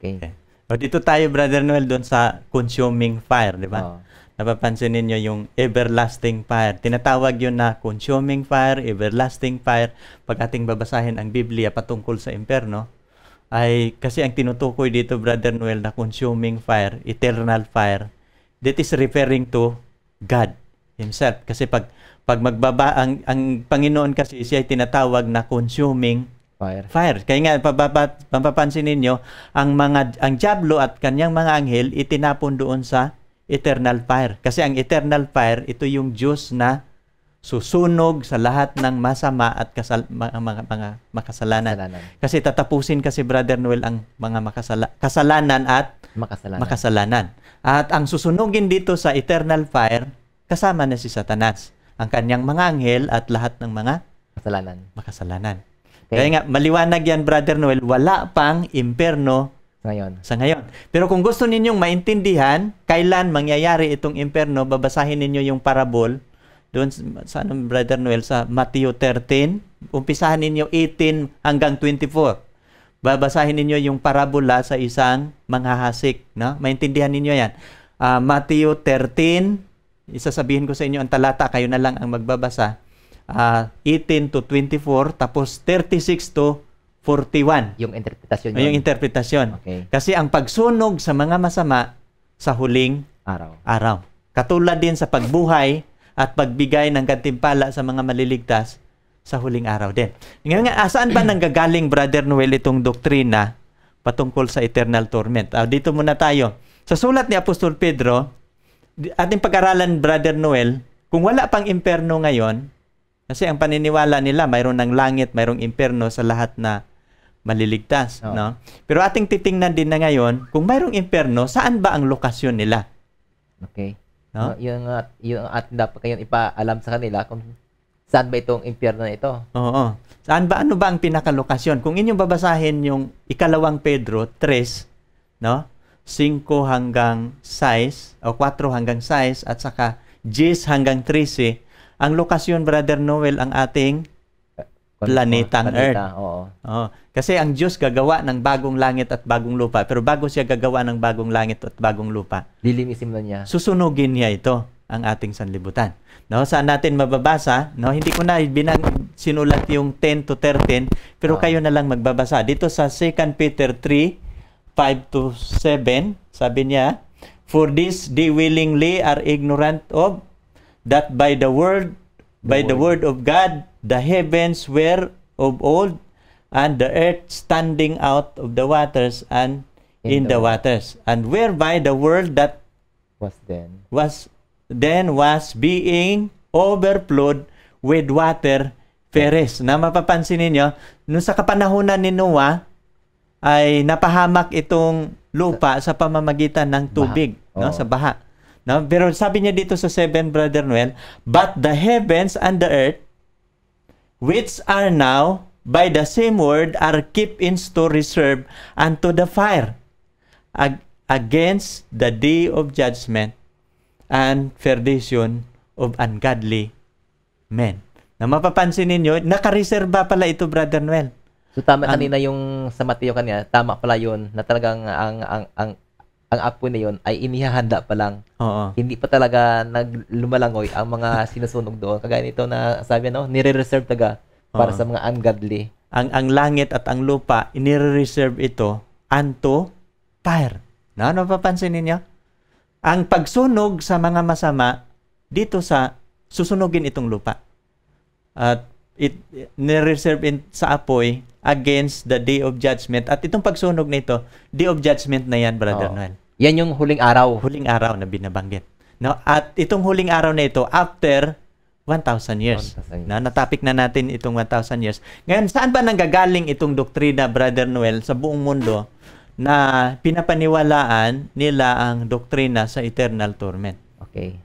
Okay. okay. O dito tayo, Brother Noel, doon sa consuming fire, di ba? Oh. Napapansin ninyo yung everlasting fire. Tinatawag yun na consuming fire, everlasting fire. Pag ating babasahin ang Biblia patungkol sa imperno, ay kasi ang tinutukoy dito, Brother Noel, na consuming fire, eternal fire, that is referring to God Himself. Kasi pag, pag magbaba, ang, ang Panginoon kasi siya ay tinatawag na consuming Fire. Fire. Kaya nga, papapat, papapansin ninyo, ang mga, ang Diablo at kanyang mga anghel, itinapon doon sa eternal fire. Kasi ang eternal fire, ito yung Diyos na susunog sa lahat ng masama at kasal, mga, mga, mga makasalanan. makasalanan. Kasi tatapusin kasi Brother Noel ang mga makasala, kasalanan at makasalanan. makasalanan. At ang susunugin dito sa eternal fire, kasama na si Satanas, ang kanyang mga anghel at lahat ng mga makasalanan. makasalanan. Okay. Kaya nga, maliwanag yan, Brother Noel, wala pang imperno ngayon. sa ngayon. Pero kung gusto ninyong maintindihan, kailan mangyayari itong imperno, babasahin ninyo yung parabol doon sa ano, Brother Noel, sa Matthew 13, umpisahan ninyo 18 hanggang 24. Babasahin ninyo yung parabola sa isang manghahasik. No? Maintindihan ninyo yan. Uh, Matthew 13, isasabihin ko sa inyo ang talata, kayo na lang ang magbabasa uh, ah, 18 to 24 tapos 36 to 41. Yung interpretasyon. Yun. Yung interpretasyon. Okay. Kasi ang pagsunog sa mga masama sa huling araw. araw. Katulad din sa pagbuhay at pagbigay ng gantimpala sa mga maliligtas sa huling araw din. Ngayon nga, saan ba nanggagaling, Brother Noel, itong doktrina patungkol sa eternal torment? Uh, dito muna tayo. Sa sulat ni Apostol Pedro, ating pag-aralan, Brother Noel, kung wala pang imperno ngayon, kasi ang paniniwala nila, mayroon ng langit, mayroong impyerno sa lahat na maliligtas, oh. no? Pero ating titingnan din na ngayon, kung mayroong impyerno, saan ba ang lokasyon nila? Okay. No? no yung yung at dapat kayong ipaalam sa kanila kung saan ba itong impyerno na ito? Oo. Saan ba ano ba ang pinakalokasyon? Kung inyong babasahin yung ikalawang Pedro 3, no? 5 hanggang 6 o 4 hanggang 6 at saka 10 hanggang 13, ang lokasyon, Brother Noel, ang ating planetang Planeta, Earth. Oo. Oo. Kasi ang Diyos gagawa ng bagong langit at bagong lupa. Pero bago siya gagawa ng bagong langit at bagong lupa, lilinisin na niya. Susunugin niya ito ang ating sanlibutan. No, saan natin mababasa? No, hindi ko na binang sinulat yung 10 to 13, pero ah. kayo na lang magbabasa. Dito sa 2 Peter 3 5 to 7, sabi niya, "For this they willingly are ignorant of that by the word the by word. the word of God the heavens were of old and the earth standing out of the waters and in, in the, the waters and whereby the world that was then was then was being overflowed with water feres na mapapansin ninyo no sa kapanahunan ni Noah ay napahamak itong lupa sa, sa pamamagitan ng tubig baha. no sa baha No? Pero sabi niya dito sa 7, Brother Noel, But the heavens and the earth, which are now by the same word, are kept in store reserved unto the fire ag- against the day of judgment and perdition of ungodly men. Na mapapansin ninyo, nakareserba pala ito, Brother Noel. So tama um, kanina yung sa Mateo kanya, tama pala yun na talagang ang ang ang ang apo na yon ay inihahanda pa lang. Oo. Hindi pa talaga naglumalangoy ang mga sinusunog doon. Kagaya nito na sabi no, nire-reserve taga para Oo. sa mga ungodly. Ang ang langit at ang lupa, inire-reserve ito unto fire. Na no, napapansin ninyo? Ang pagsunog sa mga masama dito sa susunugin itong lupa. At it, it reserve in, sa apoy against the day of judgment. At itong pagsunog nito, day of judgment na yan, Brother oh. Noel. Yan yung huling araw. Huling araw na binabanggit. No? At itong huling araw na ito, after 1,000 years. 1,000 Na Natopic na natin itong 1,000 years. Ngayon, saan ba nanggagaling itong doktrina, Brother Noel, sa buong mundo na pinapaniwalaan nila ang doktrina sa eternal torment? Okay.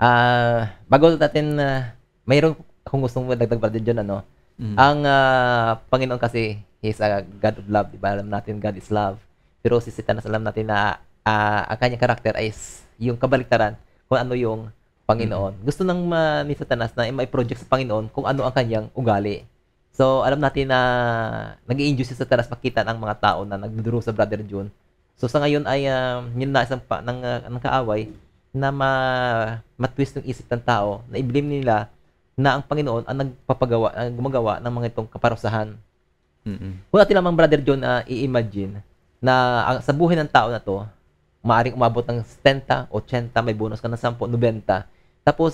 Uh, bago natin, uh, mayroon akong gustong madagdag pa din dyan, ano? Mm-hmm. Ang uh, Panginoon kasi, He's a God of love, Diba? Alam natin, God is love. Pero si Satanas, alam natin na uh, ang kanyang karakter ay yung kabaliktaran kung ano yung Panginoon. Mm-hmm. Gusto ng uh, ni Satanas na may project sa Panginoon kung ano ang kanyang ugali. So, alam natin na nag induce si Satanas makita ng mga tao na nagduduro sa Brother June. So, sa ngayon ay uh, yun na isang pa, ng, uh, ah, ng kaaway na ma, matwist ng isip ng tao na i-blame nila na ang Panginoon ang nagpapagawa, ang gumagawa ng mga itong kaparusahan. Mm-hmm. Kung natin lamang Brother John uh, ah, i-imagine na uh, sa buhay ng tao na to, maaaring umabot ng 70, 80, may bonus ka ng 10, 90. Tapos,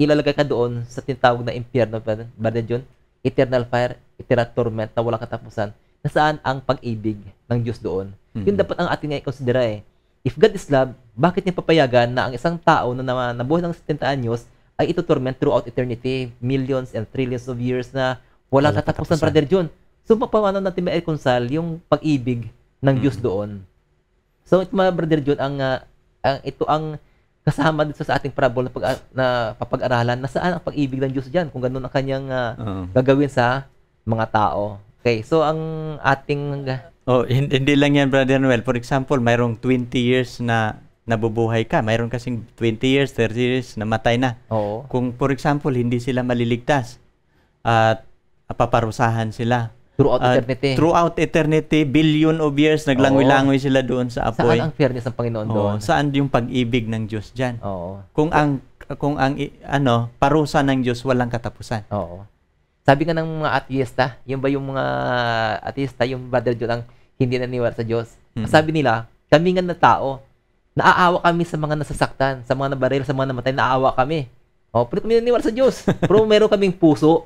ilalagay ka doon sa tinatawag na impyerno, ba yun? Eternal fire, eternal torment na walang katapusan. Nasaan ang pag-ibig ng Diyos doon? Mm-hmm. Yun dapat ang ating i consider eh. If God is love, bakit niya papayagan na ang isang tao na nabuhay ng 70 anyos ay ito torment throughout eternity, millions and trillions of years na walang, walang katapusan, katapusan, Brother John. So, paano natin ma-reconcile yung pag-ibig ng mm-hmm. Diyos doon? So, ito mga Brother Jude, ang, uh, ang, ito ang kasama din sa ating parable na, pag, ah, na papag-aralan, nasaan ang pag-ibig ng Diyos dyan kung ganun ang kanyang uh, uh-huh. gagawin sa mga tao. Okay, so ang ating... Oh, hindi lang yan, Brother Noel. For example, mayroong 20 years na nabubuhay ka. Mayroon kasing 20 years, 30 years, namatay na. Oo. Kung, for example, hindi sila maliligtas at paparusahan sila Throughout uh, eternity. Throughout eternity, billion of years, naglangoy-langoy sila doon sa apoy. Saan ang fairness ng Panginoon doon? Saan yung pag-ibig ng Diyos dyan? Oo. Kung ang kung ang ano, parusa ng Diyos walang katapusan. Oo. Sabi nga ng mga ateista, yun ba yung mga ateista, yung brother Joe lang, hindi naniwala sa Diyos. Hmm. Sabi nila, kami nga na tao, naaawa kami sa mga nasasaktan, sa mga nabaril, sa mga namatay, naaawa kami. Oh, pero kami naniwala sa Diyos. Pero meron kaming puso.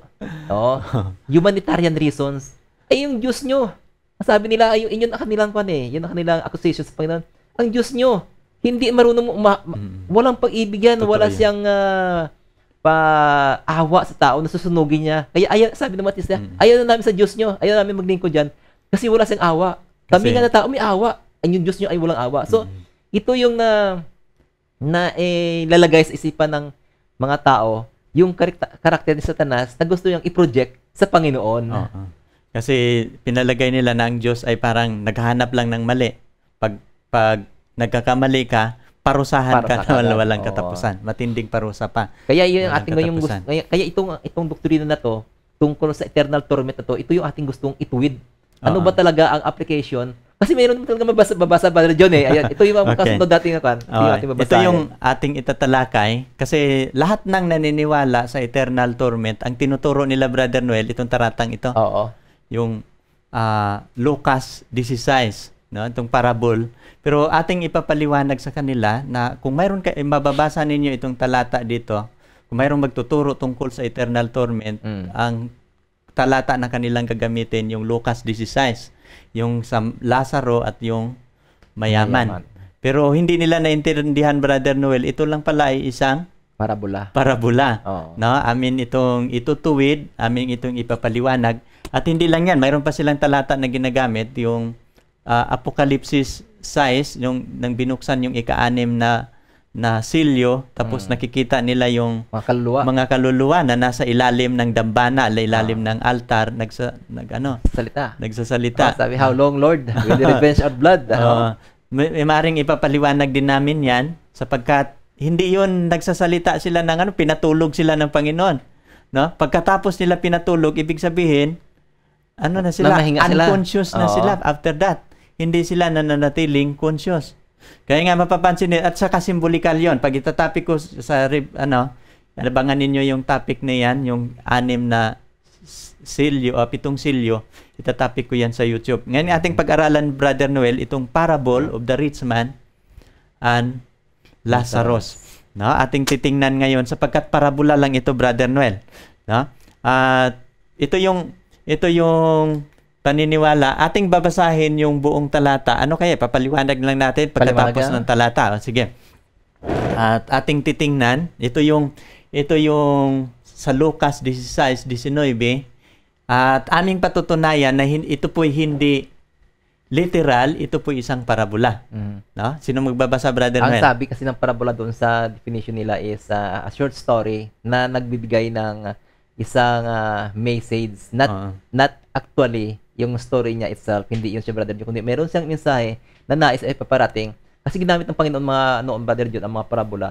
Oh, humanitarian reasons eh, yung Diyos nyo, sabi nila, yung, yun ang kanilang kwan eh, yun ang kanilang accusation sa Panginoon. Ang Diyos nyo, hindi marunong, ma, ma, mm-hmm. walang pag-ibig Totoo wala yan. siyang uh, paawa sa tao na susunugin niya. Kaya ayaw, sabi ng Matisse, mm. Mm-hmm. ayaw na namin sa Diyos nyo, ayaw na namin maglingkod dyan, kasi wala siyang awa. Kami kasi, nga na tao, may awa. Ang yung Diyos nyo ay walang awa. So, mm. ito yung na, ah, na eh, lalagay sa isipan ng mga tao, yung karakter ni Satanas na gusto niyang i-project sa Panginoon. Uh-huh. Kasi pinalagay nila na ang Diyos ay parang naghahanap lang ng mali. Pag, pag nagkakamali ka, parusahan Para ka na wala, walang katapusan. Matinding parusa pa. Kaya yun ang ating ngayong gusto. Kaya, kaya itong, itong doktrina na to, tungkol sa eternal torment na to, ito yung ating gustong ituwid. Ano uh ba talaga ang application? Kasi mayroon naman talaga mabasa, babasa ba na John eh. Ayan, ito yung mga okay. kasunod dating nakan. Ito okay. yung ating babasahin. Ito yung ating itatalakay. Kasi lahat ng naniniwala sa eternal torment, ang tinuturo nila Brother Noel, itong taratang ito. Oo yung uh, Lucas 16, no? itong parable. Pero ating ipapaliwanag sa kanila na kung mayroon kayo, eh, mababasa ninyo itong talata dito, kung mayroon magtuturo tungkol sa eternal torment, mm. ang talata na kanilang gagamitin yung Lucas 16, yung sa Lazaro at yung mayaman. mayaman. Pero hindi nila naintindihan, Brother Noel, ito lang pala ay isang parabola. Parabola. Oh. No, amin itong itutuwid, amin itong ipapaliwanag at hindi lang yan, mayroon pa silang talata na ginagamit, yung uh, Apokalipsis size, yung nang binuksan yung ika-anim na na silyo tapos hmm. nakikita nila yung mga kaluluwa. mga kaluluwa na nasa ilalim ng dambana, ilalim ah. ng altar nagsa nag ano salita nagsasalita. Oh, sabi how long Lord will the revenge our blood. Uh, may, may maring ipapaliwanag din namin 'yan sapagkat hindi 'yon nagsasalita sila ng ano pinatulog sila ng Panginoon. No? Pagkatapos nila pinatulog, ibig sabihin ano na sila, Namahinga unconscious na Oo. sila after that. Hindi sila nananatiling conscious. Kaya nga mapapansin at saka simbolikal 'yon. Pag itatapik ko sa ano, alabangan ninyo yung topic na 'yan, yung anim na silyo, uh, pitong silyo, itatapik ko 'yan sa YouTube. Ngayon ating pag-aralan Brother Noel itong parable of the rich man and Lazarus. No, ating titingnan ngayon sapagkat parabola lang ito, Brother Noel. No? At ito yung ito yung paniniwala. Ating babasahin yung buong talata. Ano kaya? Papaliwanag lang natin pagkatapos ng ah. talata. sige. At ating titingnan, ito yung ito yung sa Lucas 16:19 at aming patutunayan na hin, ito po hindi literal, ito po isang parabola. Mm. No? Sino magbabasa, Brother Ang Noel? sabi kasi ng parabola doon sa definition nila is uh, a short story na nagbibigay ng isang uh, message not uh-huh. not actually yung story niya itself hindi yun siya brother Jude kundi meron siyang mensahe na nais ay eh, paparating kasi ginamit ng Panginoon mga noon brother Jude ang mga parabola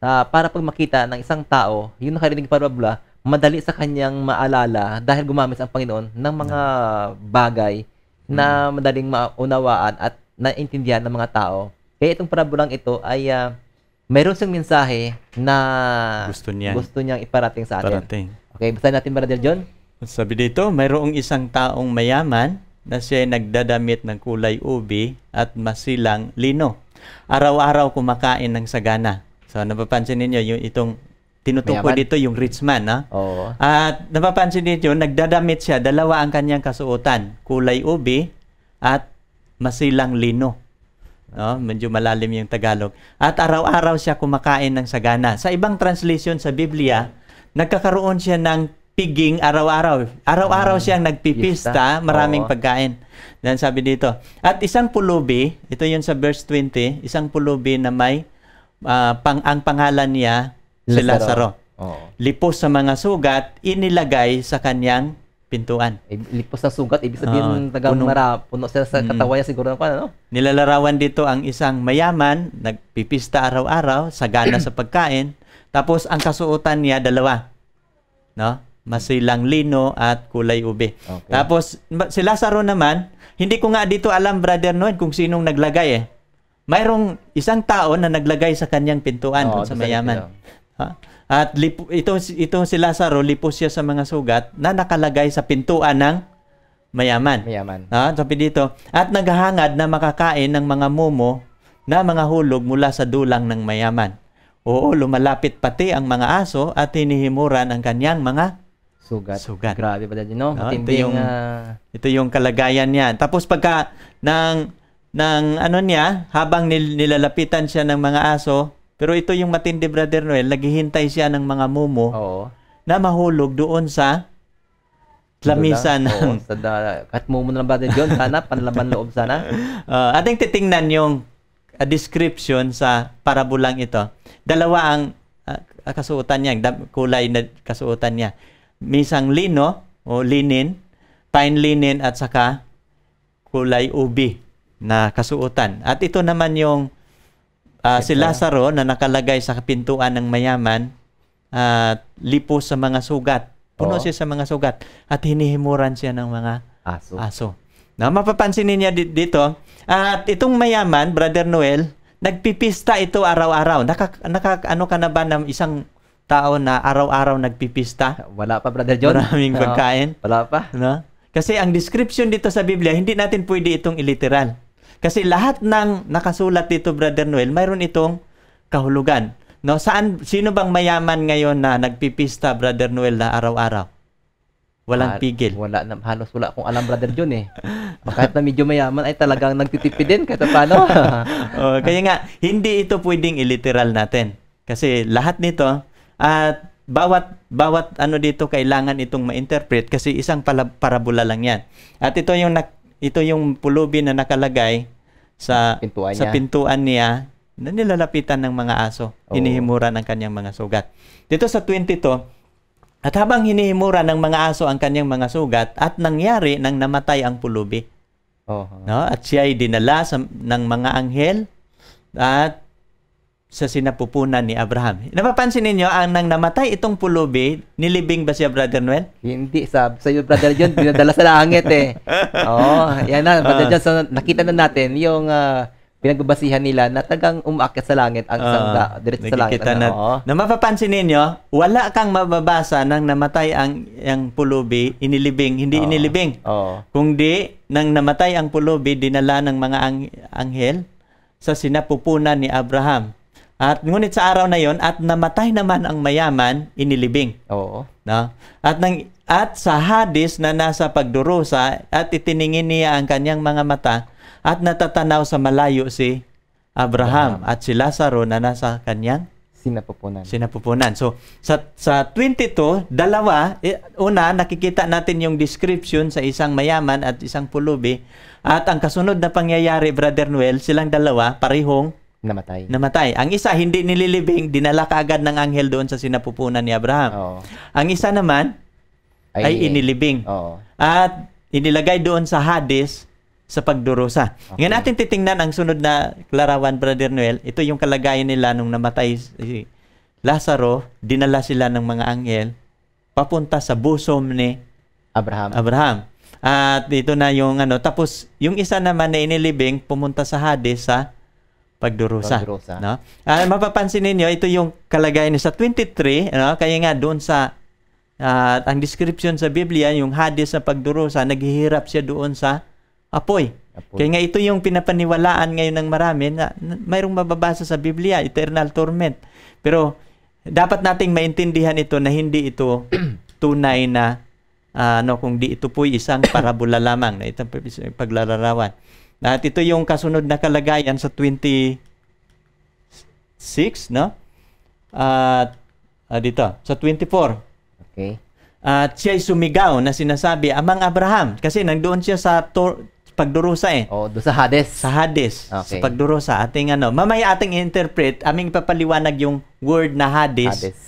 uh, para pag makita ng isang tao yung nakarinig parabola madali sa kanyang maalala dahil gumamit ang Panginoon ng mga bagay na hmm. madaling maunawaan at naintindihan ng mga tao kaya itong parabolang ito ay uh, meron siyang mensahe na gusto, niyan. gusto niyang iparating sa atin. Parating. Okay, basahin natin Brother John. Sabi dito, mayroong isang taong mayaman na siya nagdadamit ng kulay ubi at masilang lino. Araw-araw kumakain ng sagana. So napapansin ninyo yung itong tinutukoy dito yung rich man, ha? Oo. At napapansin niyo, nagdadamit siya, dalawa ang kanyang kasuotan, kulay ubi at masilang lino. No? Medyo malalim yung Tagalog. At araw-araw siya kumakain ng sagana. Sa ibang translation sa Biblia, nagkakaroon siya ng piging araw-araw. Araw-araw ah, siyang nagpipista, maraming Oo. pagkain. Dan sabi dito, at isang pulubi, ito yun sa verse 20, isang pulubi na may uh, pang, ang pangalan niya si Lazaro. Lazaro. Oo. Lipos sa mga sugat, inilagay sa kanyang pintuan. Eh, ligpos sa sugat, ibig sabihin oh, tagang puno. mara, puno sila sa katawayan mm. siguro ng ano? Nilalarawan dito ang isang mayaman, nagpipista araw-araw, sagana sa pagkain, tapos ang kasuotan niya dalawa. No? Masilang lino at kulay ube. Okay. Tapos si Lazaro naman, hindi ko nga dito alam brother Noel kung sinong naglagay eh. Mayroong isang tao na naglagay sa kanyang pintuan oh, sa mayaman. Ha? Huh? At lipo, ito, ito si Lazaro, lipos siya sa mga sugat na nakalagay sa pintuan ng mayaman. Mayaman. Ah, sabi dito, at naghahangad na makakain ng mga momo na mga hulog mula sa dulang ng mayaman. Oo, lumalapit pati ang mga aso at hinihimuran ang kanyang mga sugat. sugat. Grabe pa din, no? no ah, ito yung, uh... ito yung kalagayan niya. Tapos pagka ng, ng ano niya, habang nil, nilalapitan siya ng mga aso, pero ito yung matindi, Brother Noel, naghihintay siya ng mga mumo Oo. na mahulog doon sa lamisa na, ng... Oo, sa, uh, at mumo na ba Brother John, sana, panlaban loob sana. Uh, ah, ating titingnan yung uh, description sa parabulang ito. Dalawa ang uh, kasuotan niya, kulay na kasuotan niya. Misang lino o linen, fine linen at saka kulay ubi na kasuotan. At ito naman yung Uh, si Lazaro na nakalagay sa pintuan ng mayaman at uh, lipo sa mga sugat. Puno Oo. siya sa mga sugat at hinihimuran siya ng mga aso. aso. Na mapapansin niya dito at itong mayaman, Brother Noel, nagpipista ito araw-araw. Naka, naka ano ka na ba ng isang tao na araw-araw nagpipista? Wala pa, Brother John. Maraming pagkain. Wala pa. No? Kasi ang description dito sa Biblia, hindi natin pwede itong iliteral. Kasi lahat ng nakasulat dito, Brother Noel, mayroon itong kahulugan. No, saan sino bang mayaman ngayon na nagpipista Brother Noel na araw-araw? Walang pigil. Ah, wala na, halos wala akong alam Brother John eh. Kahit na medyo mayaman ay talagang nagtitipid din kahit paano. oh, kaya nga hindi ito pwedeng iliteral natin. Kasi lahat nito at bawat bawat ano dito kailangan itong ma-interpret kasi isang pala- parabola lang 'yan. At ito yung nak- ito yung pulubi na nakalagay sa pintuan sa pintuan niya na nilalapitan ng mga aso. Oh. Hinihimura ng kanyang mga sugat. Dito sa 22, at habang hinihimura ng mga aso ang kanyang mga sugat at nangyari nang namatay ang pulubi. Oh. No? At siya ay dinala sa, ng mga anghel at sa sinapupunan ni Abraham. Napapansin ninyo, ang nang namatay itong pulubi, nilibing ba siya, Brother Noel? Hindi, sab. Sa'yo, Brother John, dinadala sa langit eh. Oo, oh, yan na, Brother ah. John. So, nakita na natin yung uh, pinagbabasihan nila na tagang umakyat sa langit ang uh, sangga, diretso sa langit. Na, oh. na mapapansin ninyo, wala kang mababasa nang namatay ang, ang pulubi, inilibing, hindi oh. inilibing. Oh. Kung di, nang namatay ang pulubi, dinala ng mga ang, anghel sa sinapupunan ni Abraham. At ngunit sa araw na yon at namatay naman ang mayaman, inilibing. Oo. No? At nang at sa hadis na nasa pagdurusa at itiningin niya ang kanyang mga mata at natatanaw sa malayo si Abraham, Abraham. at si Lazaro na nasa kanyang sinapupunan. Sinapupunan. So sa sa 22, dalawa, una nakikita natin yung description sa isang mayaman at isang pulubi at ang kasunod na pangyayari, Brother Noel, silang dalawa parehong Namatay. Namatay. Ang isa, hindi nililibing, dinala kaagad ng anghel doon sa sinapupunan ni Abraham. Oo. Ang isa naman, ay, ay inilibing. Oo. At inilagay doon sa hadis sa pagdurusa. Okay. Ngayon natin titingnan ang sunod na klarawan, Brother Noel. Ito yung kalagayan nila nung namatay si Lazaro. Dinala sila ng mga anghel papunta sa busom ni Abraham. Abraham. At ito na yung ano. Tapos, yung isa naman na inilibing, pumunta sa Hades sa pagdurusa. pagdurusa. No? Uh, mapapansin ninyo, ito yung kalagayan sa 23, no? kaya nga doon sa uh, ang description sa Biblia, yung hadis na pagdurusa, naghihirap siya doon sa apoy. apoy. Kaya nga ito yung pinapaniwalaan ngayon ng marami na mayroong mababasa sa Biblia, eternal torment. Pero dapat nating maintindihan ito na hindi ito tunay na uh, ano kung di ito po isang parabola lamang na itong paglalarawan. At ito yung kasunod na kalagayan sa 26, no? At uh, dito, sa 24. Okay. At siya'y sumigaw na sinasabi, Amang Abraham, kasi nandoon siya sa tor- pagdurusa eh. Oh, do sa Hades. Sa Hades. Okay. Sa pagdurusa. Ating ano, mamaya ating interpret, aming papaliwanag yung word na Hades, Hades.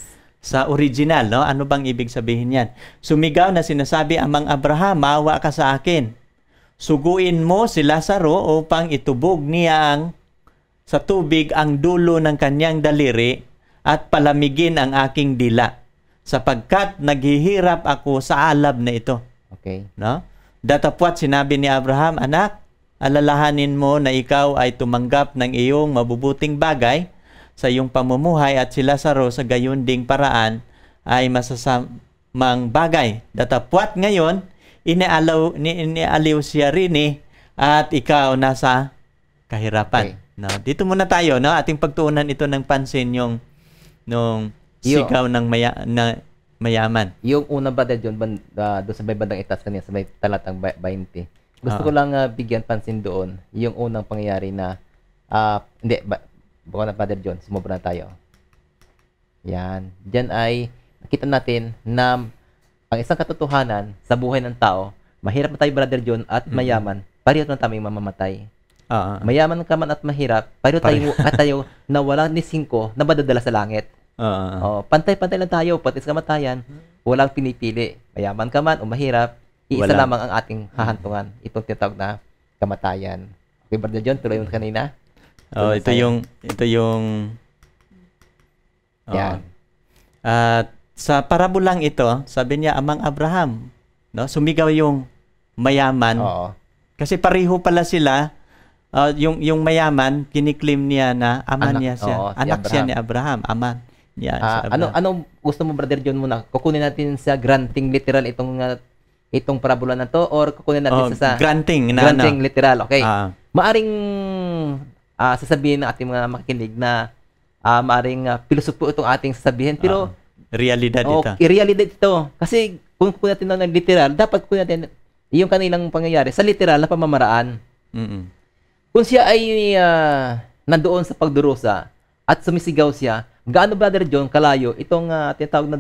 sa original, no? Ano bang ibig sabihin yan? Sumigaw na sinasabi, Amang Abraham, maawa ka sa akin. Suguin mo si Lazaro upang itubog niya ang sa tubig ang dulo ng kanyang daliri at palamigin ang aking dila sapagkat naghihirap ako sa alab na ito. Okay. No? Datapwat sinabi ni Abraham, Anak, alalahanin mo na ikaw ay tumanggap ng iyong mabubuting bagay sa iyong pamumuhay at si Lazaro sa gayon ding paraan ay masasamang bagay. Datapwat ngayon, ni inialiw siya rin eh, at ikaw nasa kahirapan. Okay. No, dito muna tayo, no? Ating pagtuunan ito ng pansin yung nung sigaw ng maya, na mayaman. Yung una ba dad yun, uh, doon sa may bandang itas kanina, sa may talatang 20. Gusto uh-huh. ko lang uh, bigyan pansin doon yung unang pangyayari na uh, hindi, ba, baka na Father John, sumubra na tayo. Yan. Diyan ay nakita natin na ang isang katotohanan sa buhay ng tao, mahirap na tayo, Brother John, at mm-hmm. mayaman, pareho na tayong mamamatay. uh Mayaman ka man at mahirap, pareho tayo, at tayo na walang ni singko na madadala sa langit. uh Oh, pantay-pantay lang tayo, pati sa kamatayan, walang pinipili. Mayaman ka man o mahirap, iisa wala. lamang ang ating hahantungan. Itong tinatawag na kamatayan. Okay, Brother John, tuloy mo kanina. Oh, ito yung ito yung oh. Yan. At uh, sa parabolang ito, sabi niya, amang Abraham, no? sumigaw yung mayaman. Oo. Kasi pareho pala sila, uh, yung, yung mayaman, kiniklaim niya na ama anak, niya siya. Oo, si anak Abraham. siya ni Abraham, ama niya uh, si ano, Abraham. Ano, ano gusto mo, Brother John, muna? Kukunin natin sa granting literal itong uh, itong parabola na to or kukunin natin oh, sa, granting na granting ano? literal okay uh, maaring uh, sasabihin ng ating mga makikinig na uh, maaring uh, pilosopo itong ating sasabihin pero uh, Realidad ito. O, realidad ito. Kasi kung kunin natin ng literal, dapat kunin natin yung kanilang pangyayari sa literal na pamamaraan. Mm-mm. Kung siya ay uh, nandoon sa pagdurusa at sumisigaw siya, gaano Brother John kalayo itong uh, tinatawag na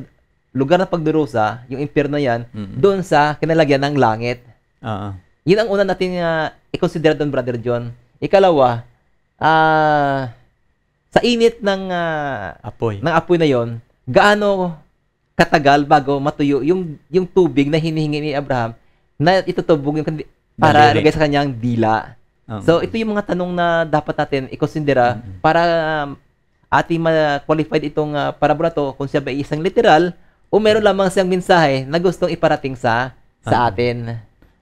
lugar ng pagdurusa, yung impyerno yan, Mm-mm. doon sa kinalagyan ng langit. Uh-uh. Yun ang una natin uh, i-consider doon, Brother John. Ikalawa, ah... Uh, sa init ng uh, apoy. ng apoy na 'yon, gaano katagal bago matuyo yung yung tubig na hinihingi ni Abraham na itutubog yung para ilagay sa kanyang dila. Um, so ito yung mga tanong na dapat natin ikonsidera mm mm-hmm. para um, ating ma-qualified itong uh, parabola to kung siya ba isang literal o meron lamang siyang mensahe na gustong iparating sa sa um, atin.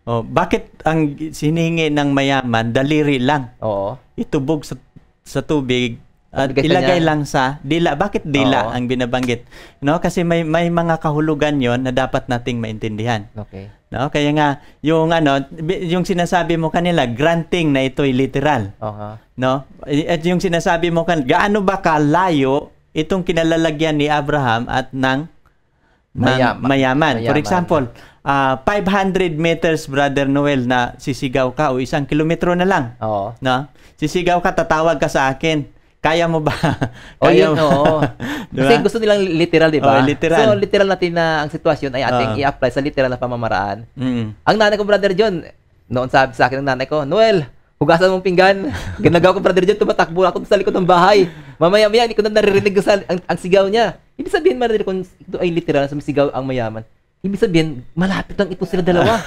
Oh, bakit ang siningi ng mayaman daliri lang? Oo. Itubog sa sa tubig at Bigat ilagay niya. lang sa dila. Bakit dila Oo. ang binabanggit? No, kasi may may mga kahulugan 'yon na dapat nating maintindihan. Okay. No, kaya nga yung ano, yung sinasabi mo kanila granting na ito'y literal. uh No? At yung sinasabi mo kan gaano ba kalayo itong kinalalagyan ni Abraham at ng Mayama, mayaman. mayaman. For example, uh, ah, 500 meters, Brother Noel, na sisigaw ka o isang kilometro na lang. Oo. No? Sisigaw ka, tatawag ka sa akin kaya mo ba? Oh, kaya oh, yun, oo. diba? Kasi gusto nilang literal, di ba? Oh, literal. So, literal natin na ang sitwasyon ay ating oh. i-apply sa literal na pamamaraan. mm Ang nanay ko, Brother John, noon sabi sa akin ng nanay ko, Noel, hugasan mong pinggan. Ginagawa ko, Brother John, tumatakbo ako sa likod ng bahay. Mamaya-maya, hindi ko na naririnig sa, ang, ang sigaw niya. Ibig sabihin, Brother, kung ito ay literal sa sigaw ang mayaman, ibig sabihin, malapit lang ito sila dalawa.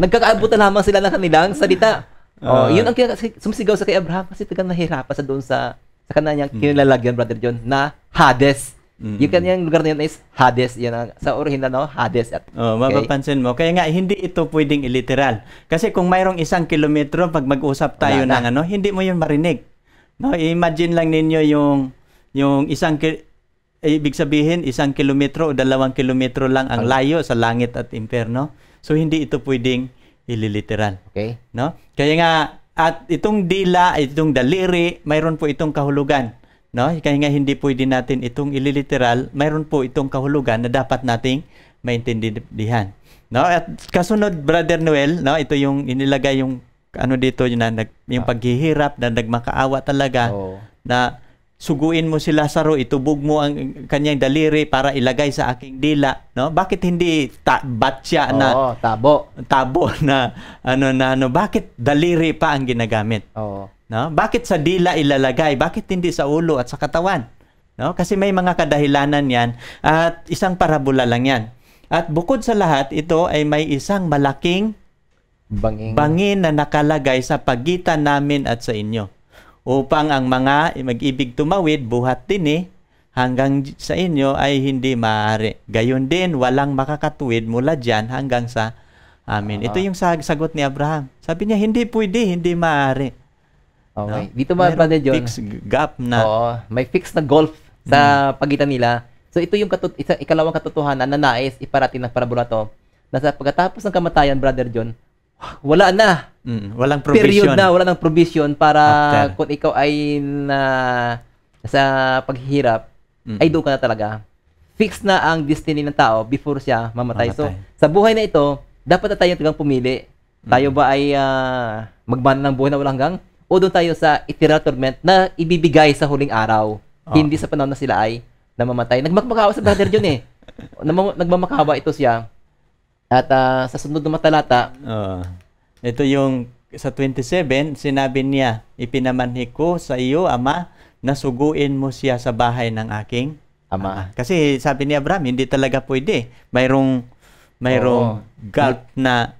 Nagkakaabutan lamang sila ng kanilang salita. Ah. Oh, uh, yun ang kaya sumisigaw sa kay Abraham kasi tagang nahirapan sa doon sa sa kanya niyang mm. Brother John, na Hades. Mm-hmm. Yung kanyang lugar na yun is Hades. Yan ang, sa original no? Hades. At, oh, okay. mapapansin mo. Kaya nga, hindi ito pwedeng iliteral. Kasi kung mayroong isang kilometro, pag mag-usap tayo Wala ng ano, hindi mo yun marinig. No, imagine lang ninyo yung yung isang ki- ibig sabihin isang kilometro o dalawang kilometro lang ang layo sa langit at impyerno. So hindi ito pwedeng ililiteral. Okay? No? Kaya nga at itong dila, itong daliri, mayroon po itong kahulugan. No? Kaya nga hindi pwede natin itong ililiteral, mayroon po itong kahulugan na dapat nating maintindihan. No? At kasunod, Brother Noel, no? ito yung inilagay yung ano dito yung, na, nag, yung ah. paghihirap na nagmakaawa talaga oh. na suguin mo si Lazaro, itubog mo ang kanyang daliri para ilagay sa aking dila, no? Bakit hindi ta- batya na tabo. Tabo na ano na ano, bakit daliri pa ang ginagamit? Oo. No? Bakit sa dila ilalagay? Bakit hindi sa ulo at sa katawan? No? Kasi may mga kadahilanan 'yan at isang parabola lang 'yan. At bukod sa lahat, ito ay may isang malaking bangin, bangin na nakalagay sa pagitan namin at sa inyo upang ang mga mag-ibig tumawid buhat din eh, hanggang sa inyo ay hindi maaari. Gayon din, walang makakatuwid mula dyan hanggang sa amin. Uh-huh. Ito ah. yung sag- sagot ni Abraham. Sabi niya, hindi pwede, hindi maaari. Okay. No? Dito ba, Brother John? fixed gap na. Oo, may fixed na golf sa hmm. pagitan nila. So ito yung katut- isa, ikalawang katotohanan na nais iparating ng parabola to na sa pagkatapos ng kamatayan, Brother John, wala na. Mm, walang provision. Period na, wala ng provision para After. kung ikaw ay na sa paghihirap, mm. ay doon ka na talaga. Fix na ang destiny ng tao before siya mamatay. mamatay. So, sa buhay na ito, dapat na tayo talagang pumili. Mm. Tayo ba ay uh, magmana ng buhay na walang hanggang? O doon tayo sa eternal torment na ibibigay sa huling araw, oh. hindi sa panahon na sila ay namamatay. Nagmamakawa sa brother John eh. Nagmamakawa ito siya at uh, sa sunod na talata, uh, ito yung sa 27, sinabi niya, ipinamanhi ko sa iyo, Ama, na suguin mo siya sa bahay ng aking Ama. Uh, kasi sabi ni Abraham, hindi talaga pwede. Mayroong mayroong oh. gulf na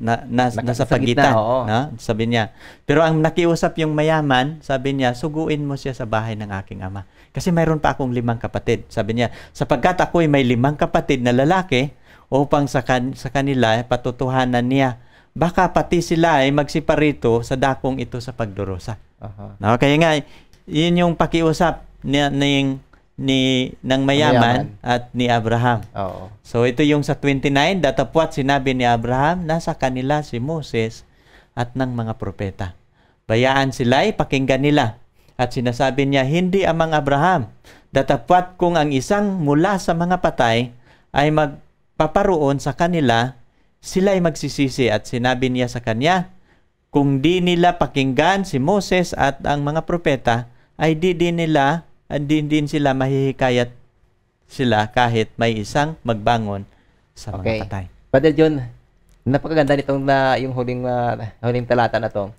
na, na nasa pagitan. Gitna, oo. na, sabi niya. Pero ang nakiusap yung mayaman, sabi niya, suguin mo siya sa bahay ng aking ama. Kasi mayroon pa akong limang kapatid. Sabi niya, sapagkat ako'y may limang kapatid na lalaki, upang sa, kan- sa kanila patutuhanan niya. Baka pati sila ay magsiparito sa dakong ito sa pagdurusa. Uh-huh. No, kaya nga, yun yung pakiusap ni, ni, ni ng mayaman, mayaman at ni Abraham. Oo. So ito yung sa 29, datapwat sinabi ni Abraham, nasa kanila si Moses at ng mga propeta. Bayaan sila, pakinggan nila. At sinasabi niya, hindi amang Abraham, datapwat kung ang isang mula sa mga patay ay mag paparoon sa kanila, sila ay magsisisi at sinabi niya sa kanya, kung di nila pakinggan si Moses at ang mga propeta, ay di din nila, di din sila mahihikayat sila kahit may isang magbangon sa mga okay. patay. Brother John, napakaganda nitong na yung huling uh, huling talata na to.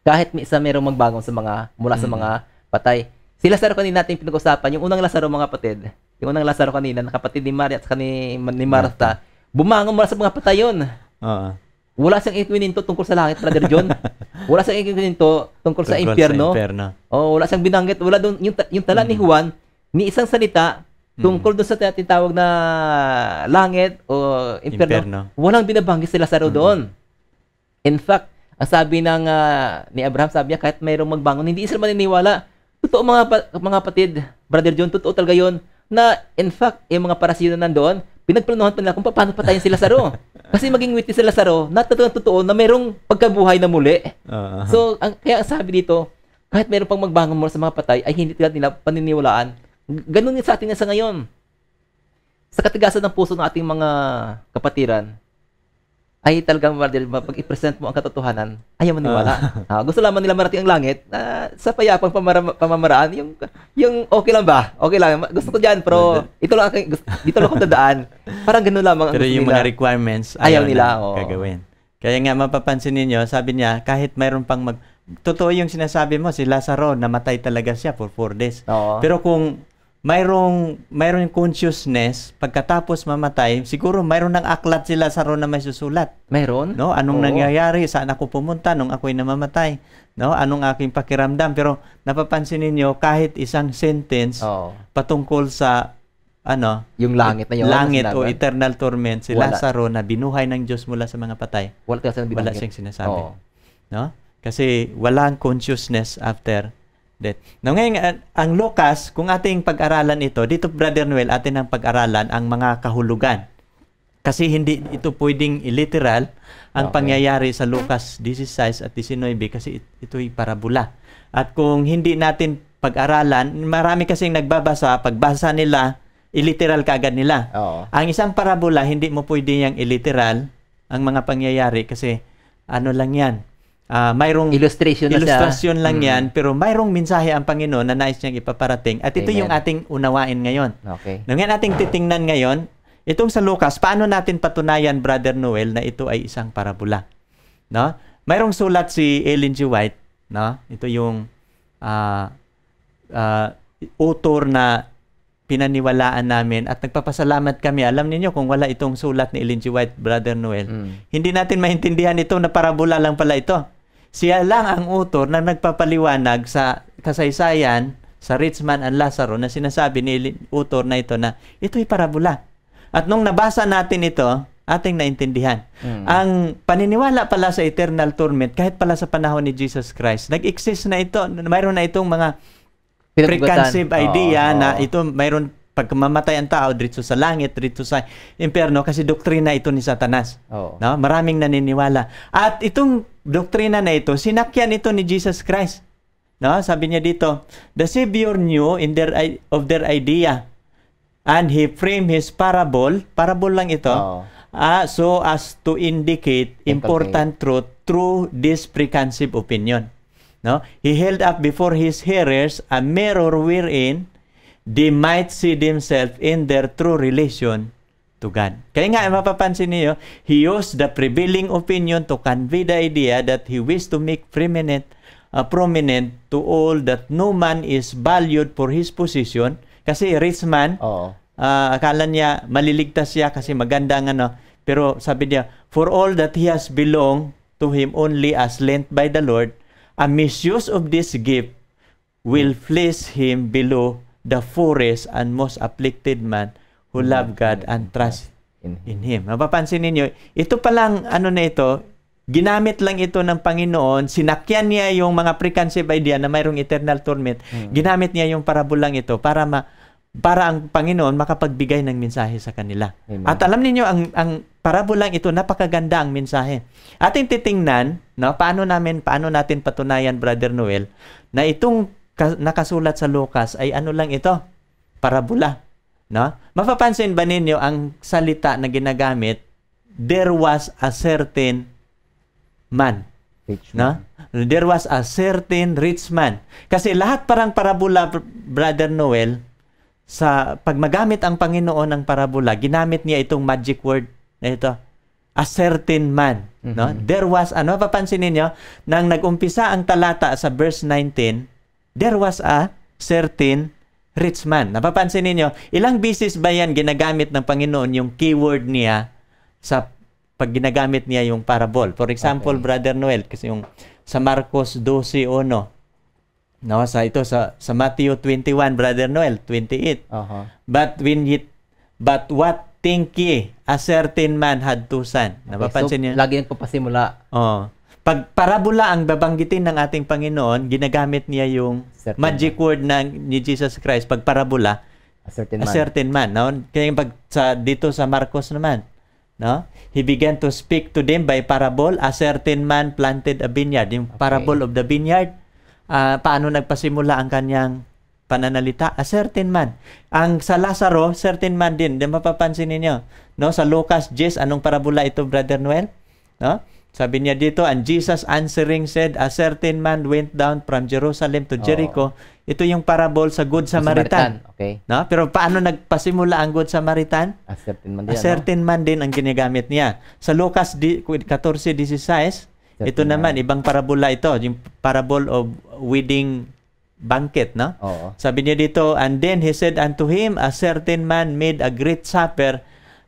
Kahit may isa merong magbangon sa mga mula mm. sa mga patay. Si Lazaro kanina natin pinag-usapan, yung unang Lazaro mga patid, yung unang Lazaro kanina, na kapatid ni Maria at ni, ni Martha, bumangon mula sa mga patayon. Oo. Wala siyang ikininto tungkol sa langit, Brother John. wala siyang ikininto tungkol, tungkol sa impyerno. Sa impyerno. Oh, wala siyang binanggit. Wala doon yung, yung tala mm. ni Juan, ni isang salita tungkol doon sa tinatawag na langit o impyerno. impyerno. Walang binabanggit si Lazaro mm. doon. In fact, ang sabi ng uh, ni Abraham, sabi niya, kahit mayroong magbangon, hindi sila maniniwala. Totoo mga, mga patid, Brother John, totoo talaga yun na in fact, yung mga na nandoon, pinagplanuhan pa nila kung paano patayin si Lazaro. Kasi maging witness si Lazaro, natutunan totoo na mayroong pagkabuhay na muli. Uh-huh. So, ang, kaya ang sabi dito, kahit mayroon pang magbangon mo sa mga patay, ay hindi talaga nila paniniwalaan. Ganun din sa atin sa ngayon. Sa katigasan ng puso ng ating mga kapatiran, ay talagang Mardel, pag i-present mo ang katotohanan, ayaw maniwala. Uh. Uh, gusto lamang nila marating ang langit uh, sa payapang pamara- pamamaraan, yung, yung okay lang ba? Okay lang. Gusto ko dyan, pero ito lang, aking, dito lang ako dadaan. Parang ganoon lamang ang Pero yung nila. mga requirements, ayaw, ayaw nila. Oh. Gagawin. Kaya nga mapapansin niyo, sabi niya, kahit mayroon pang mag... Totoo yung sinasabi mo, si Lazaro, namatay talaga siya for four days. Oo. Pero kung mayroong mayroong consciousness pagkatapos mamatay siguro mayroong ng aklat sila sa roon na may susulat mayroon no anong Oo. nangyayari saan ako pumunta nung ako'y namamatay no anong aking pakiramdam pero napapansin niyo kahit isang sentence Oo. patungkol sa ano yung langit na yun langit o eternal torment si wala. sa na binuhay ng Diyos mula sa mga patay wala, wala siyang sinasabi Oo. no kasi walang consciousness after death. Now ngayon, uh, ang Lucas, kung ating pag-aralan ito, dito Brother Noel, atin ang pag-aralan ang mga kahulugan. Kasi hindi ito pwedeng literal ang okay. pangyayari sa Lucas 16 at 19 kasi ito'y parabola. At kung hindi natin pag-aralan, marami kasing nagbabasa, pagbasa nila, iliteral kaagad nila. Oo. Ang isang parabola, hindi mo pwede yang iliteral ang mga pangyayari kasi ano lang yan, Uh, mayroong illustration na illustration lang mm. yan pero mayroong mensahe ang Panginoon na nais niyang ipaparating at ito Amen. yung ating unawain ngayon. Okay. Ngayon ating titingnan ngayon itong sa Lucas paano natin patunayan Brother Noel na ito ay isang parabola. No? Mayroong sulat si Ellen G. White, no? Ito yung uh, ah, ah, uh, author na pinaniwalaan namin at nagpapasalamat kami. Alam niyo kung wala itong sulat ni Ellen G. White, Brother Noel, mm. hindi natin maintindihan ito na parabola lang pala ito. Siya lang ang utor na nagpapaliwanag sa kasaysayan sa Richman and Lazaro na sinasabi ni utor na ito na ito'y parabola. At nung nabasa natin ito, ating naintindihan. Mm. Ang paniniwala pala sa eternal torment, kahit pala sa panahon ni Jesus Christ, nag-exist na ito, mayroon na itong mga preconceived idea oh, na ito mayroon pag mamatay ang tao diretso sa langit, diretso sa impyerno kasi doktrina ito ni Satanas. Oh. No? Maraming naniniwala. At itong doktrina na ito, sinakyan ito ni Jesus Christ. No, sabi niya dito, the Savior knew in their of their idea and he framed his parable, parable lang ito, oh. uh, so as to indicate important truth through this preconceived opinion. No? He held up before his hearers a mirror wherein they might see themselves in their true relation to God. Kaya nga, mapapansin niyo, he used the prevailing opinion to convey the idea that he wished to make prominent, uh, prominent to all that no man is valued for his position. Kasi rich man, Uh, akala niya maliligtas siya kasi maganda ang ano. Pero sabi niya, for all that he has belonged to him only as lent by the Lord, a misuse of this gift will place him below the poorest and most afflicted man who love God and trust in Him. Mapapansin ninyo, ito palang ano na ito, ginamit lang ito ng Panginoon, sinakyan niya yung mga preconceived idea na mayroong eternal torment, hmm. ginamit niya yung parabolang ito para ma para ang Panginoon makapagbigay ng mensahe sa kanila. Amen. At alam niyo ang ang parabolang ito napakaganda ang mensahe. Ating titingnan, no, paano namin paano natin patunayan Brother Noel na itong nakasulat sa Lucas ay ano lang ito? Parabola. No? Mapapansin ba ninyo ang salita na ginagamit, there was a certain man. Rich man. No? There was a certain rich man. Kasi lahat parang parabola, Brother Noel, sa pag ang Panginoon ng parabola, ginamit niya itong magic word na ito, a certain man. Mm-hmm. No? There was, ano, papansin ninyo, nang nagumpisa ang talata sa verse 19, there was a certain rich man. Napapansin niyo, ilang beses ba yan ginagamit ng Panginoon yung keyword niya sa pag ginagamit niya yung parable. For example, okay. Brother Noel, kasi yung sa Marcos 12.1, no, sa ito sa, sa Matthew 21, Brother Noel, 28. Uh-huh. But when he, but what think ye, a certain man had two son. Napapansin okay, so, niyo? Lagi papasimula. Oo. Oh. Pag parabola ang babanggitin ng ating Panginoon, ginagamit niya yung certain magic man. word ng ni Jesus Christ pag parabola, a certain man. A certain man, no? Kaya pag sa dito sa Marcos naman, no? He began to speak to them by parable, a certain man planted a vineyard, yung okay. parable of the vineyard. Uh, paano nagpasimula ang kanyang pananalita, a certain man. Ang sa Lazaro, certain man din. Di mapapansin ninyo. No? Sa Lucas Jess, anong parabola ito, Brother Noel? No? Sabi niya dito, and Jesus answering said, a certain man went down from Jerusalem to oh. Jericho. Oh. Ito yung parable sa Good Samaritan. Samaritan. Okay. No? Pero paano nagpasimula ang Good Samaritan? A certain man, din. a ano? certain no? man din ang ginagamit niya. Sa Lucas 14:16, ito naman man. ibang parabola ito, yung parable of wedding banquet, no? Oo. Sabi niya dito, and then he said unto him, a certain man made a great supper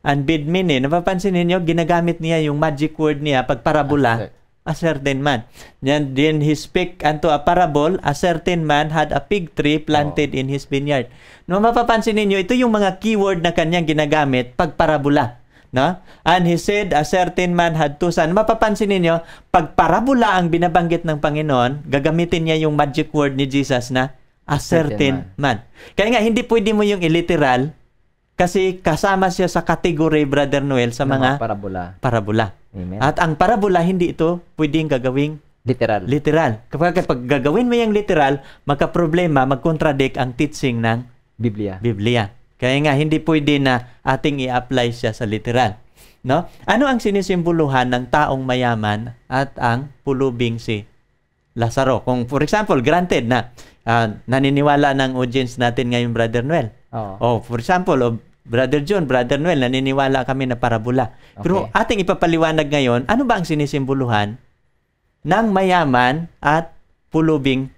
and bid mini. Napapansin niyo ginagamit niya yung magic word niya pag parabola. Ah, a certain man. Then, then he speak unto a parable, a certain man had a fig tree planted oh. in his vineyard. No, mapapansin niyo ito yung mga keyword na kanyang ginagamit pag parabola. No? And he said, a certain man had two sons. Mapapansin niyo pag parabola ang binabanggit ng Panginoon, gagamitin niya yung magic word ni Jesus na a certain man. man. Kaya nga, hindi pwede mo yung illiteral kasi kasama siya sa kategory, Brother Noel, sa mga, mga parabola. parabola. Amen. At ang parabola, hindi ito pwedeng gagawing literal. literal. Kapag, kapag gagawin mo yung literal, magka-problema, mag-contradict ang teaching ng Biblia. Biblia. Kaya nga, hindi pwede na ating i-apply siya sa literal. No? Ano ang sinisimboluhan ng taong mayaman at ang pulubing si Lazaro? Kung, for example, granted na uh, naniniwala ng audience natin ngayon, Brother Noel, Oh. oh, for example, oh, Brother John, Brother Noel, naniniwala kami na parabola. Okay. Pero ating ipapaliwanag ngayon, ano ba ang sinisimboluhan ng mayaman at pulubing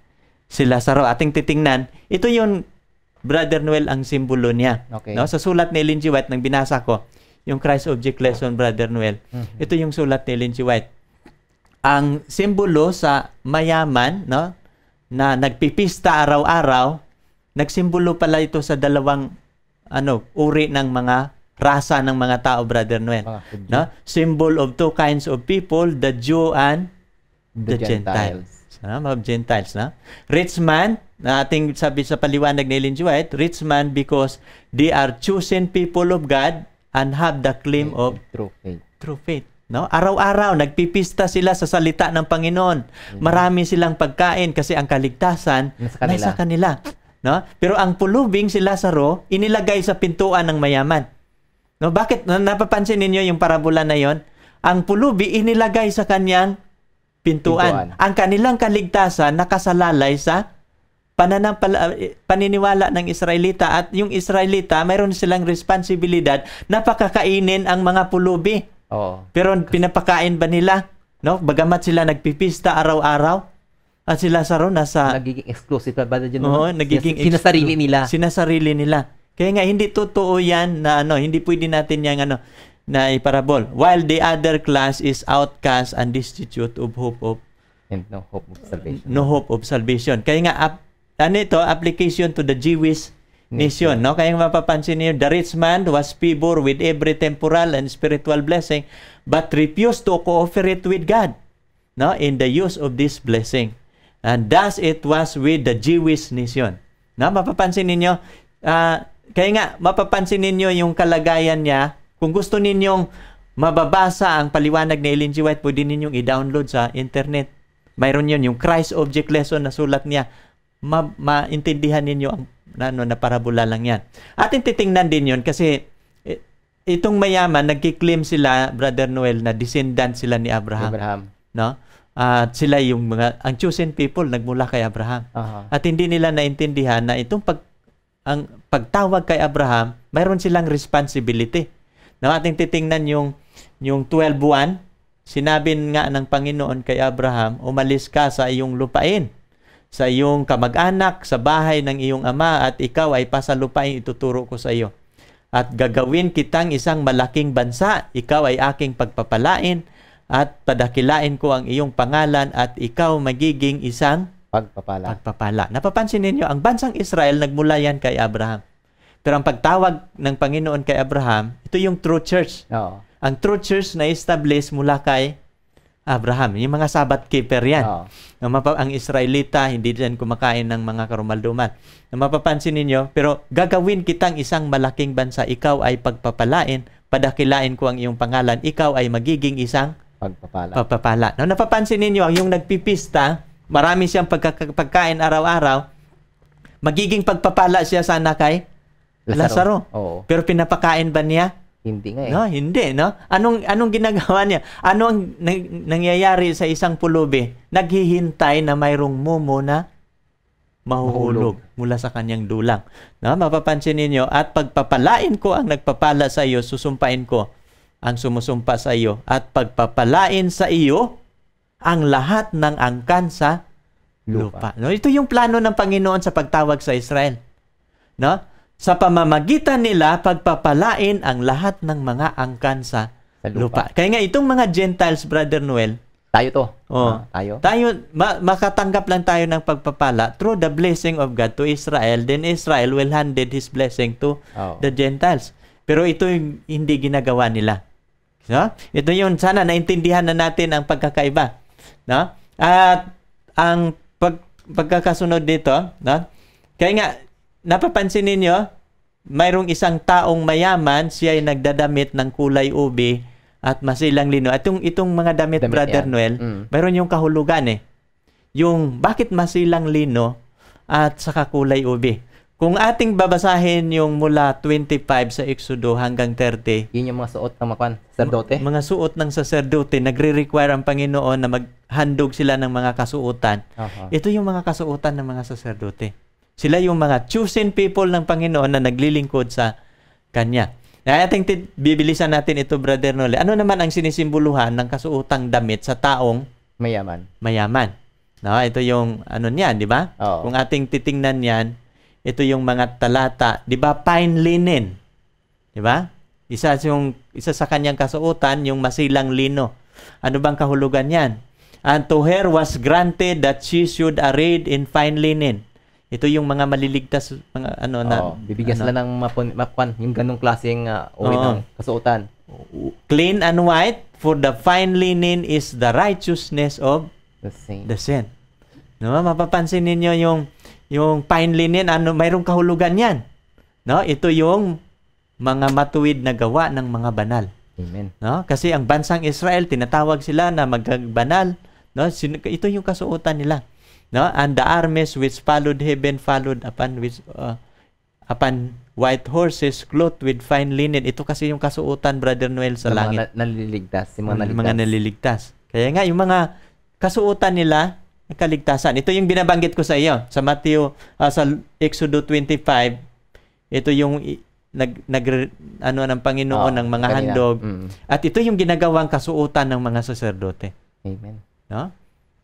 si Lazaro? Ating titingnan, ito yung Brother Noel ang simbolo niya. Okay. No? Sa sulat ni Ellen G. White, nang binasa ko, yung Christ Object Lesson, Brother Noel, mm-hmm. ito yung sulat ni Ellen G. White. Ang simbolo sa mayaman no, na nagpipista araw-araw nagsimbolo pala ito sa dalawang ano, uri ng mga rasa ng mga tao, Brother Noel. Ah, no? Symbol of two kinds of people, the Jew and the, the Gentiles. Gentiles. No? Ah, mga Gentiles, na? No? Rich man, na ating sabi sa paliwanag ni Ellen White, rich man because they are chosen people of God and have the claim of true faith. True faith. No? Araw-araw, nagpipista sila sa salita ng Panginoon. Mm. Marami silang pagkain kasi ang kaligtasan nasa kanila. Nasa kanila. No? Pero ang pulubing si Lazaro, inilagay sa pintuan ng mayaman. No, bakit napapansin ninyo yung parabola na yon? Ang pulubi inilagay sa kanyang pintuan. pintuan. Ang kanilang kaligtasan nakasalalay sa pananampala, paniniwala ng Israelita at yung Israelita mayroon silang responsibilidad na pakakainin ang mga pulubi. Oo. Pero pinapakain ba nila? No? Bagamat sila nagpipista araw-araw, at ah, si Lazaro nasa... Nagiging exclusive pa ba na dyan? Oo, nagiging... Sinas- sinasarili nila. Sinasarili nila. Kaya nga, hindi totoo yan na ano, hindi pwede natin yang ano, na iparabol. While the other class is outcast and destitute of hope of... And no hope of salvation. No hope of salvation. Kaya nga, ap, ano ito, application to the Jewish nation. No? Kaya mapapansin niyo, the rich man was favored with every temporal and spiritual blessing but refused to cooperate with God no? in the use of this blessing. And thus it was with the Jewish nation. Na mapapansin ninyo, uh, kaya nga mapapansin ninyo yung kalagayan niya. Kung gusto ninyong mababasa ang paliwanag ni Ellen G. White, pwede ninyong i-download sa internet. Mayroon yun, yung Christ Object Lesson na sulat niya. Ma- maintindihan ninyo ang ano, na parabola lang yan. Atin titingnan din yun kasi eh, itong mayaman, nagkiklaim sila, Brother Noel, na descendant sila ni Abraham. Abraham. No? at uh, sila yung mga ang chosen people nagmula kay Abraham. Uh-huh. At hindi nila naintindihan na itong pag ang pagtawag kay Abraham, mayroon silang responsibility. Na ating titingnan yung yung 12:1, sinabi nga ng Panginoon kay Abraham, umalis ka sa iyong lupain, sa iyong kamag-anak, sa bahay ng iyong ama at ikaw ay pasalupain ituturo ko sa iyo. At gagawin kitang isang malaking bansa, ikaw ay aking pagpapalain at padakilain ko ang iyong pangalan at ikaw magiging isang pagpapala. pagpapala. Napapansin ninyo, ang bansang Israel nagmula yan kay Abraham. Pero ang pagtawag ng Panginoon kay Abraham, ito yung true church. Oo. Ang true church na establish mula kay Abraham. Yung mga Sabbath keeper yan. Oo. ang Israelita, hindi din kumakain ng mga karumalduman. Na mapapansin ninyo, pero gagawin kitang isang malaking bansa. Ikaw ay pagpapalain, padakilain ko ang iyong pangalan. Ikaw ay magiging isang Pagpapala. Pagpapala. No, napapansin ninyo, yung nagpipista, marami siyang pagka- araw-araw, magiging pagpapala siya sana kay Lazaro. Lazaro. Oo. Pero pinapakain ba niya? Hindi nga eh. No, hindi, no? Anong anong ginagawa niya? Ano ang nang, nangyayari sa isang pulubi? Naghihintay na mayroong mumo na mahuhulog mula sa kanyang dulang. No, mapapansin ninyo at pagpapalain ko ang nagpapala sa iyo, susumpain ko ang sumusumpa sa iyo at pagpapalain sa iyo ang lahat ng angkan sa lupa. lupa. No, ito yung plano ng Panginoon sa pagtawag sa Israel. No? Sa pamamagitan nila pagpapalain ang lahat ng mga angkan sa, sa lupa. lupa. Kaya nga itong mga Gentiles, Brother Noel, tayo to. Oh. Ah, tayo. Tayo ma- makatanggap lang tayo ng pagpapala through the blessing of God to Israel. Then Israel will handed his blessing to oh. the Gentiles. Pero ito yung hindi ginagawa nila. No? Ito yung sana naintindihan na natin ang pagkakaiba. No? At ang pag, pagkakasunod dito, no? kaya nga, napapansin ninyo, mayroong isang taong mayaman, siya ay nagdadamit ng kulay ubi at masilang lino. At yung, itong mga damit, damit Brother yan. Noel, mm. mayroon yung kahulugan eh. Yung bakit masilang lino at saka kulay ubi. Kung ating babasahin yung mula 25 sa Exodo hanggang 30, yun yung mga suot ng makuan, saserdote. Mga suot ng saserdote, nagre-require ang Panginoon na maghandog sila ng mga kasuotan. Uh-huh. Ito yung mga kasuotan ng mga saserdote. Sila yung mga chosen people ng Panginoon na naglilingkod sa Kanya. Na ating t- bibilisan natin ito, Brother Nole. Ano naman ang sinisimbuluhan ng kasuotang damit sa taong mayaman? Mayaman. No, ito yung ano niyan, di ba? Kung ating titingnan yan, ito yung mga talata, 'di ba? Fine linen. 'Di ba? Isa yung isa sa kanyang kasuotan yung masilang lino. Ano bang kahulugan niyan? And to her was granted that she should arrayed in fine linen. Ito yung mga maliligtas mga ano na oh, bibigyan ano, sila ng mapun, mapan yung ganung klaseng uh, uri oh, ng kasuotan. Clean and white for the fine linen is the righteousness of the saint. The saint. No, mapapansin ninyo yung yung fine linen, ano, mayroong kahulugan yan. No? Ito yung mga matuwid na gawa ng mga banal. Amen. No? Kasi ang bansang Israel, tinatawag sila na magbanal. No? Ito yung kasuotan nila. No? And the armies which followed heaven followed upon which uh, upon white horses clothed with fine linen. Ito kasi yung kasuotan, Brother Noel, sa yung langit. Mga naliligtas. Yung mga naliligtas. Mga naliligtas. Kaya nga, yung mga kasuotan nila, kaligtasan. Ito yung binabanggit ko sa iyo sa Matthew uh, sa Exodo 25. Ito yung nag nag ano ng Panginoon oh, ng mga kanina. handog. Mm. At ito yung ginagawang kasuotan ng mga saserdote. Amen. No?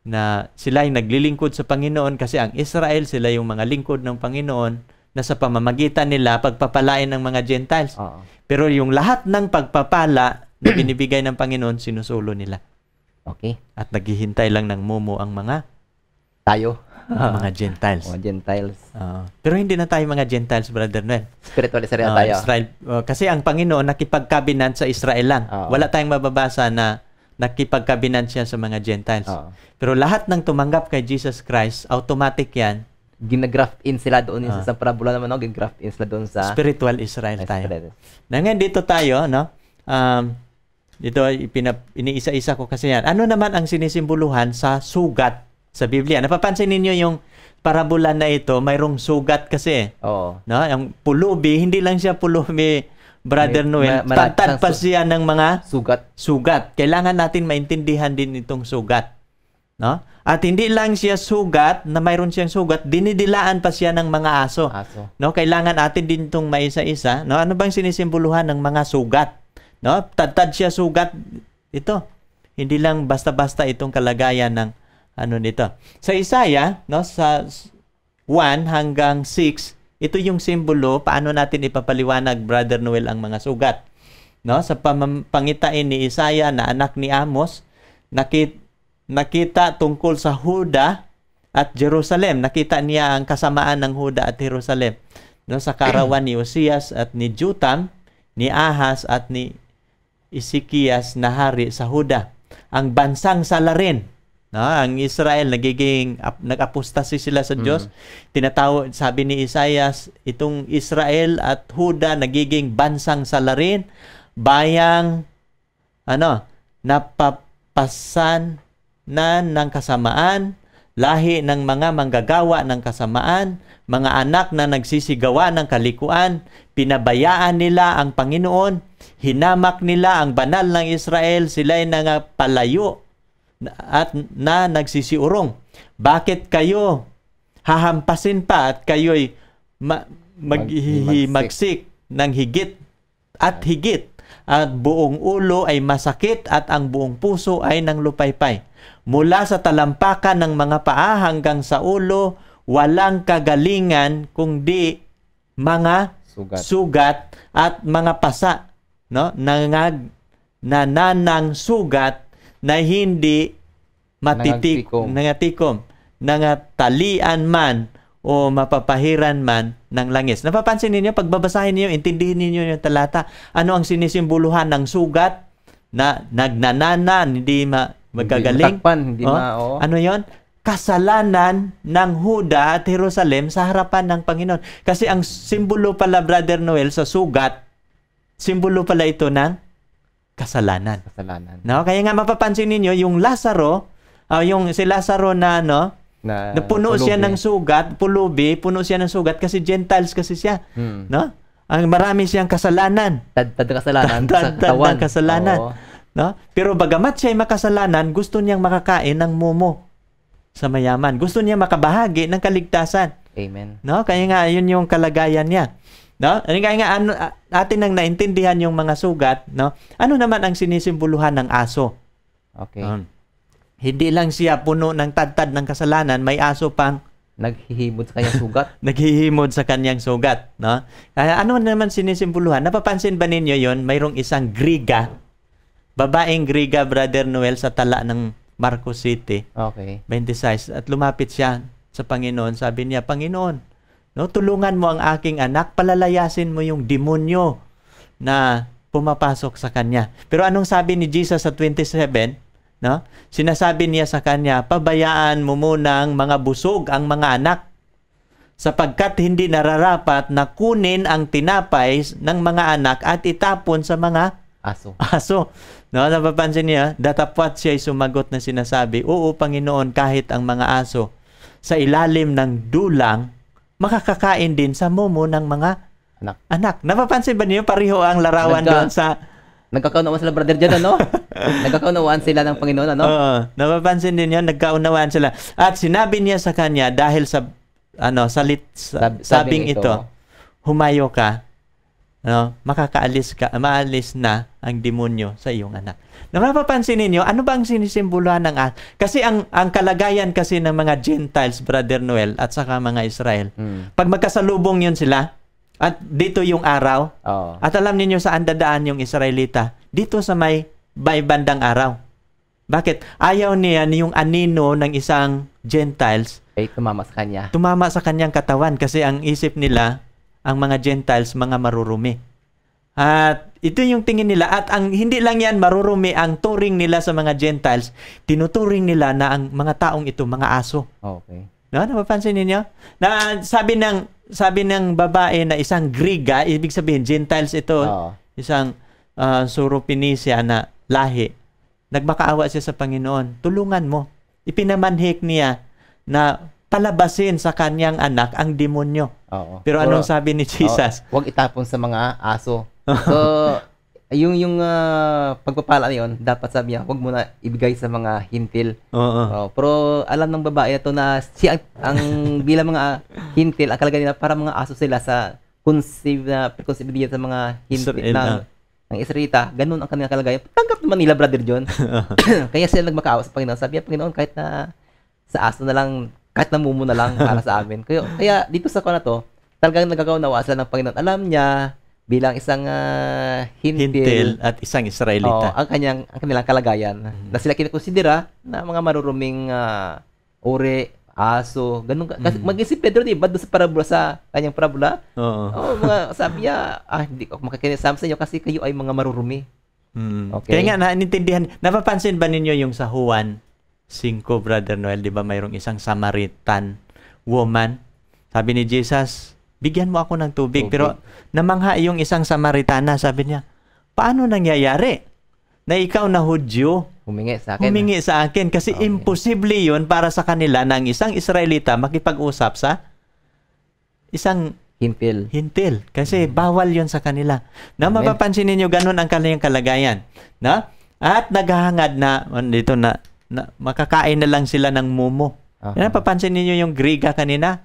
Na sila yung naglilingkod sa Panginoon kasi ang Israel sila yung mga lingkod ng Panginoon na sa pamamagitan nila pagpapalain ng mga Gentiles. Oo. Pero yung lahat ng pagpapala na binibigay ng Panginoon sinusulo nila. Okay. At naghihintay lang ng mumu ang mga tayo. ang ah, mga Gentiles. mga Gentiles. Uh, pero hindi na tayo mga Gentiles, Brother Noel. Spiritual Israel uh, ah, tayo. Israel, uh, kasi ang Panginoon nakipagkabinan sa Israel lang. uh Wala tayong mababasa na nakipagkabinan siya sa mga Gentiles. uh Pero lahat ng tumanggap kay Jesus Christ, automatic yan. Ginagraft in sila doon uh, sa parabola naman, no? ginagraft in sila doon sa... Spiritual Israel, Israel tayo. Israel. Na ngayon dito tayo, no? Um, ito ay ipinap, iniisa-isa ko kasi yan. Ano naman ang sinisimboluhan sa sugat sa Biblia? Napapansin ninyo yung parabola na ito, mayroong sugat kasi. Oo. No? Yung pulubi, hindi lang siya pulubi, Brother May, Noel. Ma- Tantad pa siya ng mga sugat. sugat. Kailangan natin maintindihan din itong sugat. No? At hindi lang siya sugat, na mayroon siyang sugat, dinidilaan pa siya ng mga aso. aso. No, kailangan atin din itong maisa-isa, no? Ano bang sinisimboluhan ng mga sugat? No? Tad-tad siya sugat ito. Hindi lang basta-basta itong kalagayan ng ano nito. Sa Isaiah, no, sa 1 hanggang 6, ito yung simbolo paano natin ipapaliwanag Brother Noel ang mga sugat. No, sa pangitain ni Isaiah na anak ni Amos, nakit nakita tungkol sa Huda at Jerusalem. Nakita niya ang kasamaan ng Huda at Jerusalem. No, sa karawan ni Osias at ni Jotam, ni Ahas at ni Isikias na hari sa Huda. Ang bansang salarin. no, ang Israel nagiging ap, nag-apostasi sila sa mm. Diyos. Mm-hmm. Tinataw sabi ni Isaias, itong Israel at Huda nagiging bansang salarin, bayang ano, napapasan na ng kasamaan, lahi ng mga manggagawa ng kasamaan, mga anak na nagsisigawa ng kalikuan, pinabayaan nila ang Panginoon, hinamak nila ang banal ng Israel, sila ay nangapalayo at na nagsisiurong. Bakit kayo hahampasin pa at kayo'y ma- maghihimagsik ng higit at higit at buong ulo ay masakit at ang buong puso ay nang lupaypay mula sa talampakan ng mga paa hanggang sa ulo, walang kagalingan kundi mga sugat, sugat at mga pasa no nangag nananang sugat na hindi matitik nangatikom nangatalian man o mapapahiran man ng langis. Napapansin ninyo, pagbabasahin niyo, intindihin niyo yung talata, ano ang sinisimboluhan ng sugat na nagnananan, hindi ma, magkagaling. Hindi matakpan, hindi oh, ma, oh. Ano yon? kasalanan ng Huda at Jerusalem sa harapan ng Panginoon. Kasi ang simbolo pala, Brother Noel, sa sugat, simbolo pala ito ng kasalanan. Kasalanan. No? Kaya nga mapapansin niyo yung Lazaro, uh, yung si Lazaro na no, na, na puno pulubi. siya ng sugat, pulubi, puno siya ng sugat kasi Gentiles kasi siya. Hmm. No? Ang ah, marami siyang kasalanan. Tad-tad kasalanan. Tad-tad kasalanan. Oo. No? Pero bagamat siya ay makasalanan, gusto niyang makakain ng momo sa mayaman. Gusto niya makabahagi ng kaligtasan. Amen. No? Kaya nga, yun yung kalagayan niya. No? Kaya ano nga, ano, atin nang naintindihan yung mga sugat, no? ano naman ang sinisimbuluhan ng aso? Okay. Um, hindi lang siya puno ng tadtad ng kasalanan, may aso pang naghihimod sa kanyang sugat. naghihimod sa kanyang sugat, no? Kaya ano naman sinisimbuluhan? Napapansin ba ninyo 'yon? Mayroong isang griga Babaeng Griga, Brother Noel, sa tala ng Marcos City. Okay. 26. At lumapit siya sa Panginoon. Sabi niya, Panginoon, no, tulungan mo ang aking anak, palalayasin mo yung demonyo na pumapasok sa kanya. Pero anong sabi ni Jesus sa 27? No? Sinasabi niya sa kanya, pabayaan mo muna ang mga busog, ang mga anak, sapagkat hindi nararapat na kunin ang tinapay ng mga anak at itapon sa mga Aso. Aso. No, napapansin niya, ah, datapwat siya'y sumagot na sinasabi, Oo, Panginoon, kahit ang mga aso sa ilalim ng dulang, makakakain din sa mumo ng mga anak. anak. Napapansin ba niyo pareho ang larawan Nagka, doon sa... Nagkakaunawaan sila, brother, dyan, ano? nagkakaunawaan sila ng Panginoon, ano? Oo. Napapansin din yun, nagkaunawaan sila. At sinabi niya sa kanya, dahil sa ano, salit, sab, sabing, sabing ito, ito, humayo ka no, makakaalis ka, maalis na ang demonyo sa iyong anak. Napapansin ninyo, ano bang ang sinisimbuluhan ng at? Kasi ang, ang kalagayan kasi ng mga Gentiles, Brother Noel, at saka mga Israel, mm. pag magkasalubong yun sila, at dito yung araw, oh. at alam niyo saan dadaan yung Israelita, dito sa may bay bandang araw. Bakit? Ayaw niya yung anino ng isang Gentiles. Ay, eh, tumama sa kanya. Tumama sa kanyang katawan kasi ang isip nila, ang mga Gentiles, mga marurumi. At ito yung tingin nila. At ang hindi lang yan, marurumi ang turing nila sa mga Gentiles. Tinuturing nila na ang mga taong ito, mga aso. Okay. No, napapansin ninyo? Na sabi ng sabi ng babae na isang Griga, ibig sabihin Gentiles ito, oh. isang uh, ah, Suropinisia na lahi. Nagmakaawa siya sa Panginoon. Tulungan mo. Ipinamanhik niya na palabasin sa kanyang anak ang demonyo. Oo. Pero anong sabi ni Jesus? Oo, huwag itapon sa mga aso. So, yung yung uh, pagpapala niyon, dapat sabi niya, huwag mo na ibigay sa mga hintil. Oo. Uh, pero alam ng babae ito na si ang, ang bilang mga hintil, akala nila para mga aso sila sa conceive na preconceived niya sa mga hintil Israel, na, ah. ng Israelita. Ganun ang kanilang kalagayan. Tanggap naman nila, Brother John. Kaya sila nagmakaawa sa Panginoon. Sabi niya, Panginoon, kahit na sa aso na lang kahit namumuna lang para sa amin. Kaya, kaya dito sa ko na to, talagang nagkakaunawa sila ng Panginoon. Alam niya bilang isang uh, hintil, hintil at isang Israelita. Oh, ang kanyang ang kanilang kalagayan mm-hmm. na sila kinakonsidera na mga maruruming uh, uri, aso, ganun. Mm-hmm. Kasi mag Pedro, di ba, sa parabola, sa kanyang parabola? Oo. Oh, mga, sabi niya, ah, hindi ko makakinisama sa inyo kasi kayo ay mga marurumi. Mm. Okay. Kaya nga, naintindihan, napapansin ba ninyo yung sa Juan 5, Brother Noel, di ba mayroong isang Samaritan woman? Sabi ni Jesus, bigyan mo ako ng tubig. Okay. Pero namangha yung isang Samaritana, sabi niya, paano nangyayari na ikaw na Hudyo? Humingi sa akin. Humingi sa akin kasi okay. imposible yon para sa kanila na ang isang Israelita makipag-usap sa isang Hintil. Hintil. Kasi mm-hmm. bawal yon sa kanila. Na Amen. mapapansin ninyo ganun ang kanilang kalagayan. Na? At naghahangad na, oh, dito na, na, makakain na lang sila ng momo. Uh-huh. Napapansin niyo yung Griga kanina?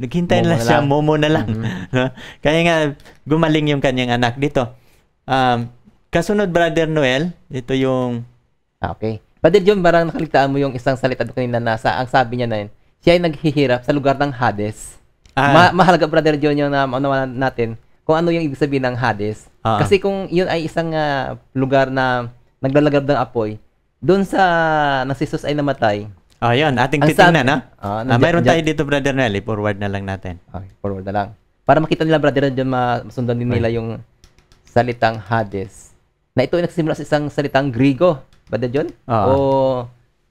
Naghintay momo na lang siya, momo na lang. Mm-hmm. Kaya nga, gumaling yung kanyang anak dito. Um, kasunod, Brother Noel, ito yung... Ah, okay. Brother John, parang nakaligtaan mo yung isang salita doon kanina na sa, ang sabi niya na yun, siya ay naghihirap sa lugar ng Hades. Ah. Ma- mahalaga, Brother John, yung na, ano, natin, kung ano yung ibig sabihin ng Hades. Ah. Kasi kung yun ay isang uh, lugar na naglalagab ng apoy, doon sa nasisus ay namatay. Oh, yun. Ating ang titingnan, ha? Ah. ah, ah, mayroon tayo dito, Brother Nelly. Forward na lang natin. Okay, forward na lang. Para makita nila, Brother Nelly, masundan din nila yung salitang Hades. Na ito ay nagsimula sa isang salitang Grigo, Brother John? Oo. Ah. O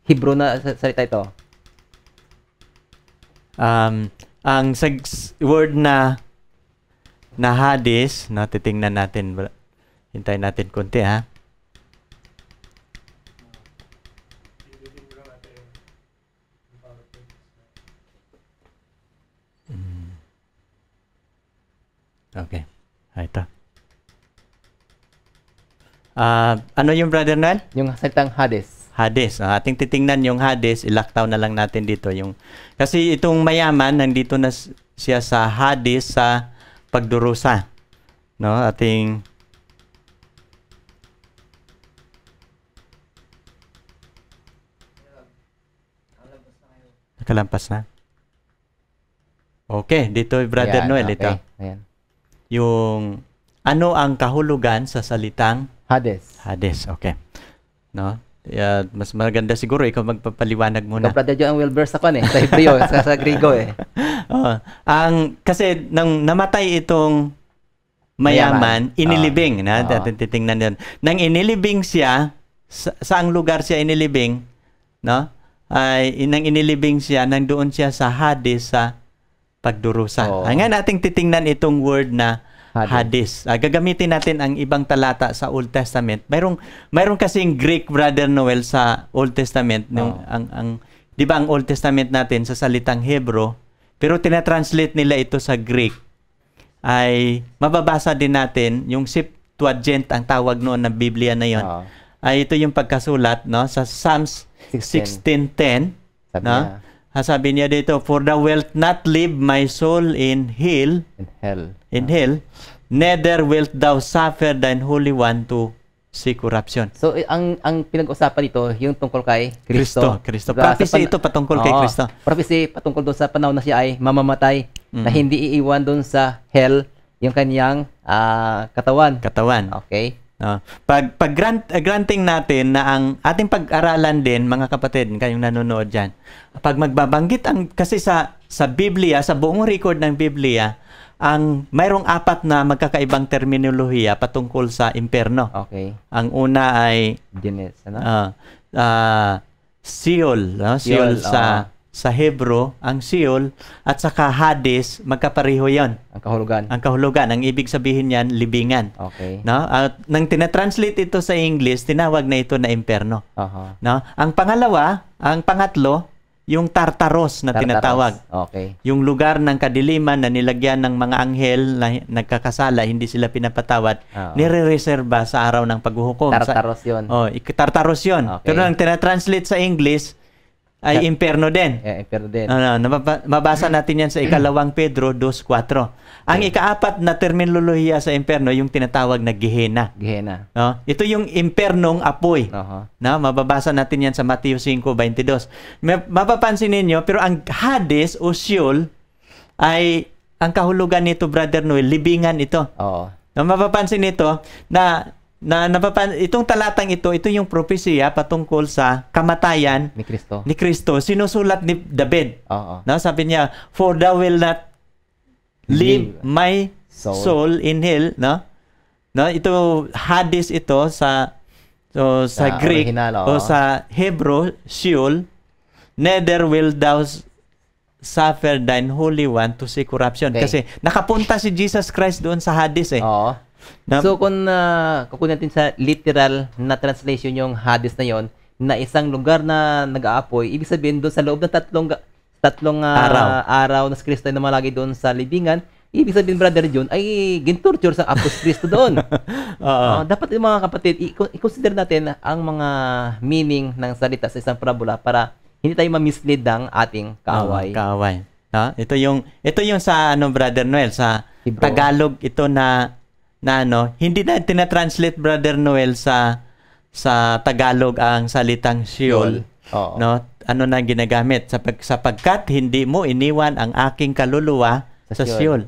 Hebrew na salita ito? Um, ang word na na Hades, no, titingnan natin, hintayin natin konti ha. Okay. Ah, ito. Uh, ano yung brother Noel? Yung salitang Hades. Hades. Uh, ating titingnan yung Hades, ilaktaw na lang natin dito yung kasi itong mayaman nandito na siya sa Hades sa pagdurusa. No, ating Nakalampas na. Okay, dito brother Ayan, Noel okay. ito. Ayan yung ano ang kahulugan sa salitang Hades. Hades, okay. No? Yeah, mas maganda siguro ikaw magpapaliwanag muna. Kapag dadyo ang Wilbur sa kon eh, sa Hebreo, sa, sa Grigo eh. Oh, ang kasi nang namatay itong mayaman, inilibing oh. na oh. titingnan yun. Nang inilibing siya sa, saang lugar siya inilibing, no? Ay nang inilibing siya nang doon siya sa Hades sa pagdurusa. Oh. Ah, ngayon nating titingnan itong word na hadis. hadis. Ah, gagamitin natin ang ibang talata sa Old Testament. Mayroong mayroong kasing Greek brother Noel sa Old Testament nung oh. ang ang 'di ba ang Old Testament natin sa salitang Hebro pero tina-translate nila ito sa Greek ay mababasa din natin yung Septuagint ang tawag noon ng Biblia na yon. Oh. Ay ito yung pagkasulat no sa Psalms 16:10 no? Niya sabi niya dito, For thou wilt not leave my soul in hell, in hell, in hell neither wilt thou suffer thine holy one to see corruption. So, ang ang pinag-usapan dito, yung tungkol kay Kristo. Kristo. Kristo. Diba? Prophecy ito patungkol oo, kay Kristo. Prophecy patungkol doon sa panahon na siya ay mamamatay, mm. na hindi iiwan doon sa hell yung kaniyang uh, ah, katawan. Katawan. Okay. Uh, pag pag grant, uh, granting natin na ang ating pag-aralan din mga kapatid kayong nanonood diyan. Pag magbabanggit ang kasi sa sa Biblia, sa buong record ng Biblia, ang mayroong apat na magkakaibang terminolohiya patungkol sa impierno. Okay. Ang una ay Dines, ano? Uh, ah, uh, ah, Seol, no? Seol, Seol sa uh, sa Hebro, ang Sheol, at saka Hades, magkapareho yon. Ang kahulugan. Ang kahulugan. Ang ibig sabihin niyan, libingan. Okay. No? At nang tinatranslate ito sa English, tinawag na ito na imperno. Uh-huh. No? Ang pangalawa, ang pangatlo, yung Tartaros na Tartaros. tinatawag. Okay. Yung lugar ng kadiliman na nilagyan ng mga anghel na nagkakasala, hindi sila pinapatawad, uh-huh. nire-reserva sa araw ng paghuhukom. Tartaros yun. Sa, oh, Tartaros yun. Okay. Pero nang tinatranslate sa English, ay imperno din. Yeah, imperno din. Ano, mababa, mabasa natin yan sa ikalawang Pedro 2.4. Ang ikaapat na terminolohiya sa imperno, yung tinatawag na Gehenna. Gehenna. No? Ito yung impernong apoy. Uh-huh. No? Mababasa natin yan sa Matthew 5.22. Mapapansin ninyo, pero ang Hades o Sheol ay, ang kahulugan nito, Brother Noel, libingan ito. Oo. No, mapapansin nito na na napapan itong talatang ito ito yung propesya patungkol sa kamatayan ni Kristo ni Kristo sinusulat ni David Oo. no sabi niya for thou will not leave my soul, soul in hell no no ito hadis ito sa so, sa, sa Greek original, oo. o sa Hebrew Sheol neither will thou suffer thine Holy One to see corruption. Okay. Kasi nakapunta si Jesus Christ doon sa Hades eh. Oo. Na, so kung uh, kukunin natin sa literal na translation yung Hades na yon na isang lugar na nag-aapoy, ibig sabihin doon sa loob ng tatlong tatlong uh, araw. araw na si Kristo ay namalagi doon sa libingan, ibig sabihin brother John ay gintorture sa Apos Kristo doon. uh, dapat yung mga kapatid, i-consider natin ang mga meaning ng salita sa isang parabola para hindi tayo ma-mislead ng ating kaaway. Oh, kaaway. Ha? Ito yung ito yung sa ano Brother Noel sa si Tagalog ito na na ano, hindi na tina-translate Brother Noel sa sa Tagalog ang salitang Sheol. Oo. No? Ano na ginagamit sa pag, sapagkat hindi mo iniwan ang aking kaluluwa sa, sa Sheol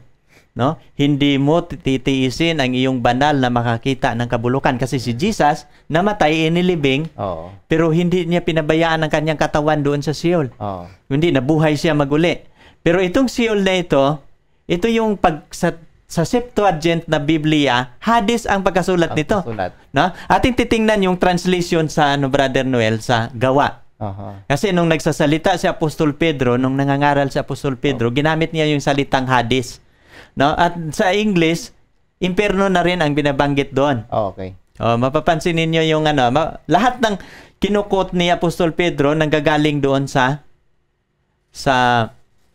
no? Hindi mo titiisin ang iyong banal na makakita ng kabulukan kasi si Jesus namatay inilibing. Oo. Pero hindi niya pinabayaan ang kanyang katawan doon sa Seol. Oo. Hindi nabuhay siya maguli. Pero itong Seol na ito, ito yung pag sa, sa Septuagint na Biblia, Hades ang pagkasulat ang nito. Pagkasulat. No? Ating titingnan yung translation sa ano Brother Noel sa gawa. Uh-huh. Kasi nung nagsasalita si Apostol Pedro, nung nangangaral si Apostol Pedro, uh ginamit niya yung salitang Hades. No? At sa English, impyerno na rin ang binabanggit doon. Oh, okay. Oh, mapapansin niyo yung ano, ma- lahat ng kinukot ni Apostol Pedro nanggagaling doon sa sa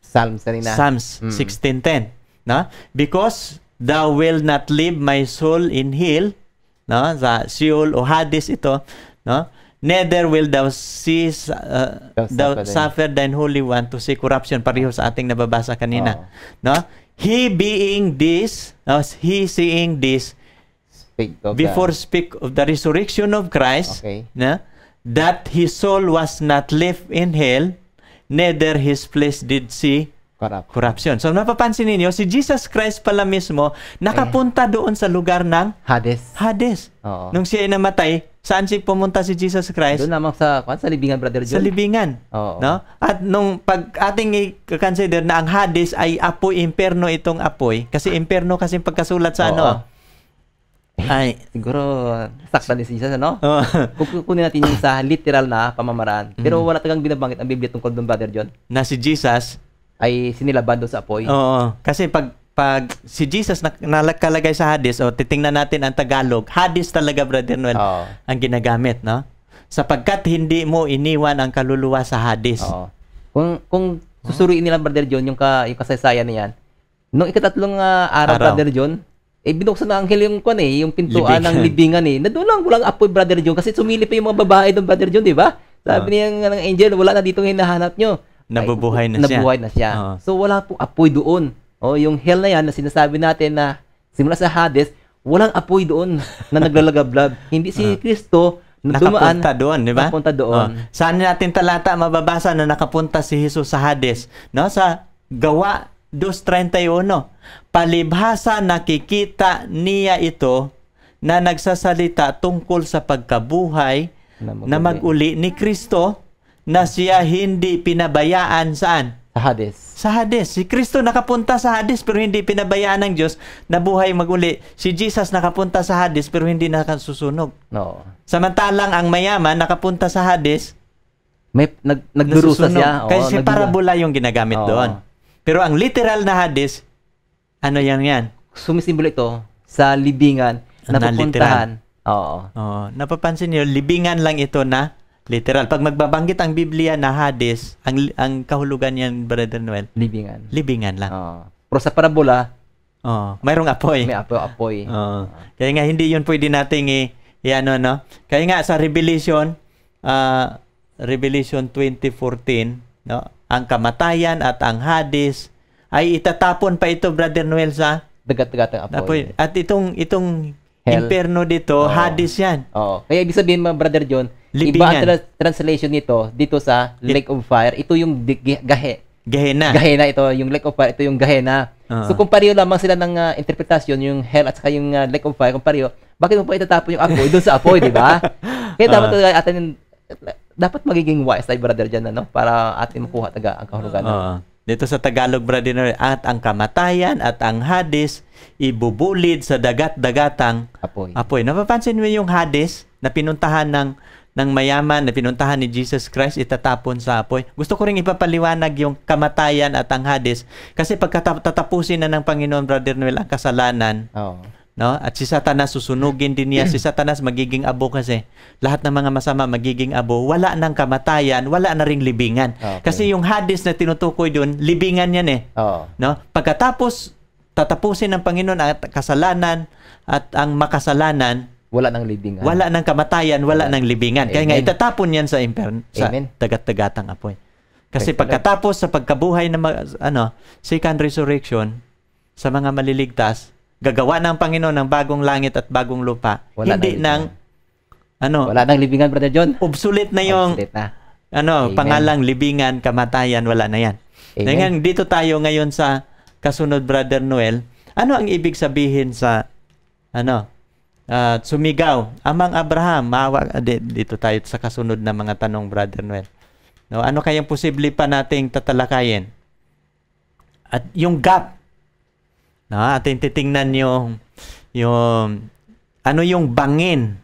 Psalms kanina. Psalms mm. 16:10, no? Because thou will not leave my soul in hell, no? Sa Sheol o Hades ito, no? Neither will thou see uh, thou suffer, thou suffer thine holy one to see corruption pareho sa ating nababasa kanina, oh. no? He being this, uh, he seeing this, speak of before the, speak of the resurrection of Christ, okay. na, that his soul was not left in hell, neither his flesh did see Corrupt. corruption. So napapansin niyo si Jesus Christ pala mismo nakapunta eh. doon sa lugar ng Hades. Hades. Oo. Nung siya ay namatay, saan si pumunta si Jesus Christ? Doon lamang sa kwan, sa libingan brother John. Sa libingan. Oo. No? At nung pag ating i-consider na ang Hades ay apoy imperno itong apoy kasi imperno kasi pagkasulat sa ano, Oo. ano. Ay, siguro sakta ni Jesus, ano? Oh. Kukunin natin yung sa literal na pamamaraan. Pero mm. wala talagang binabanggit ang Biblia tungkol doon, Brother John. Na si Jesus ay sinilaban doon sa apoy. Oo. Kasi pag pag si Jesus na, sa Hadis, o titingnan natin ang Tagalog, Hadis talaga, Brother Noel, Oo. ang ginagamit, no? Sapagkat hindi mo iniwan ang kaluluwa sa Hadis. Oo. Kung, kung susuriin nila, Brother John, yung, ka, yung kasaysayan na yan, noong ikatatlong uh, araw, araw, Brother John, eh, binuksan na ang yung kon eh, yung pintuan Libingan. ng libingan eh. Nadun lang, walang apoy, Brother John, kasi sumili pa yung mga babae doon, Brother John, di ba? Sabi uh niya ng angel, wala na dito hinahanap nyo nabubuhay na siya. Nabuhay na siya. Uh-huh. So wala pong apoy doon. O yung hell na yan na sinasabi natin na simula sa Hades, walang apoy doon na naglalagablab. Hindi si Kristo na dumaan. Nakapunta doon, di ba? Nakapunta doon. uh Saan natin talata mababasa na nakapunta si Jesus sa Hades? No? Sa gawa 2.31. Palibhasa nakikita niya ito na nagsasalita tungkol sa pagkabuhay na, na mag-uli ni Kristo na siya hindi pinabayaan saan? Sa Hades. Sa Hades. Si Kristo nakapunta sa Hades pero hindi pinabayaan ng Diyos na buhay maguli. Si Jesus nakapunta sa Hades pero hindi nakasusunog. No. Samantalang ang mayaman nakapunta sa Hades may nag, nagdurusa siya. Oo, Kasi nagdura. parabola yung ginagamit Oo. doon. Pero ang literal na Hades, ano yan yan? Sumisimbolo ito sa libingan na, na pupuntahan. Oo. Oo. Napapansin niyo, libingan lang ito na Literal. Pag magbabanggit ang Biblia na hadis, ang, ang kahulugan niyan, Brother Noel? Libingan. Libingan lang. Oo. Pero sa parabola, Oo. mayroong apoy. May apoy. apoy. Oo. Kaya nga, hindi yun pwede nating i, i ano, no? Kaya nga, sa Revelation, uh, Revelation 20.14, no? ang kamatayan at ang hadis, ay itatapon pa ito, Brother Noel, sa dagat-dagat ang apoy. apoy. At itong, itong Hell. imperno dito, Oo. hadis yan. Oo. Kaya ibig sabihin, mga Brother John, Libingan. Iba ang tra- translation nito dito sa Lake of Fire. Ito yung di- gahe. Gehenna. Gehenna ito, yung Lake of Fire, ito yung Gehenna. Uh-huh. Ah. So kung pareho lamang sila ng uh, interpretasyon, yung hell at saka yung uh, Lake of Fire, kung pareho, bakit mo pa itatapon yung apoy doon sa apoy, di ba? Kaya dapat uh-huh. talaga atin dapat magiging wise tayo brother diyan ano para atin makuha taga ang kahulugan. Uh-huh. Dito sa Tagalog brother at ang kamatayan at ang hadis ibubulid sa dagat-dagatang apoy. Apoy. Napapansin mo yung hadis na pinuntahan ng ng mayaman na pinuntahan ni Jesus Christ itatapon sa apoy. Gusto ko rin ipapaliwanag yung kamatayan at ang Hades kasi pagkatatapusin na ng Panginoon Brother Noel ang kasalanan. Oo. Oh. No? At si Satanas susunugin din niya. Si Satanas magiging abo kasi. Lahat ng mga masama magiging abo. Wala nang kamatayan, wala na ring libingan. Okay. Kasi yung Hades na tinutukoy doon, libingan 'yan eh. Oh. No? Pagkatapos tatapusin ng Panginoon ang kasalanan at ang makasalanan, wala nang libingan. Wala nang kamatayan, wala, wala. nang libingan. Amen. Kaya nga itatapon yan sa imperno sa tagat-tagatang apoy. Kasi Thank pagkatapos sa pagkabuhay ng ano, second resurrection sa mga maliligtas, gagawa ng Panginoon ng bagong langit at bagong lupa. Wala Hindi nang, nang ano, wala nang libingan, Brother John. Obsolete na yung obsolete na. ano, Amen. pangalang libingan, kamatayan, wala na yan. Amen. Ngayon, dito tayo ngayon sa kasunod Brother Noel. Ano ang ibig sabihin sa ano, uh, sumigaw, Amang Abraham, maawa, dito tayo sa kasunod na mga tanong, Brother Noel. No, ano kayang posible pa nating tatalakayin? At yung gap, no, atin titingnan yung, yung, ano yung bangin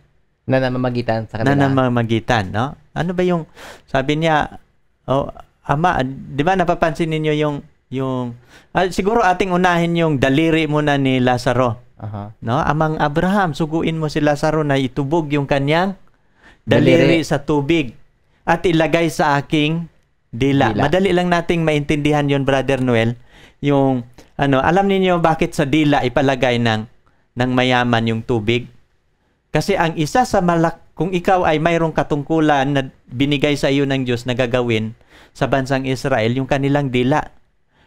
na namamagitan sa kanila. Na namamagitan, no? Ano ba yung, sabi niya, oh, ama, di ba napapansin ninyo yung, yung, ah, siguro ating unahin yung daliri muna ni Lazaro Uh-huh. No, amang Abraham, suguin mo si Lazaro na itubog yung kanyang daliri, daliri. sa tubig at ilagay sa aking dila. dila. Madali lang nating maintindihan yon Brother Noel, yung ano, alam niyo bakit sa dila ipalagay ng ng mayaman yung tubig? Kasi ang isa sa malak kung ikaw ay mayroong katungkulan na binigay sa iyo ng Diyos na gagawin sa bansang Israel, yung kanilang dila.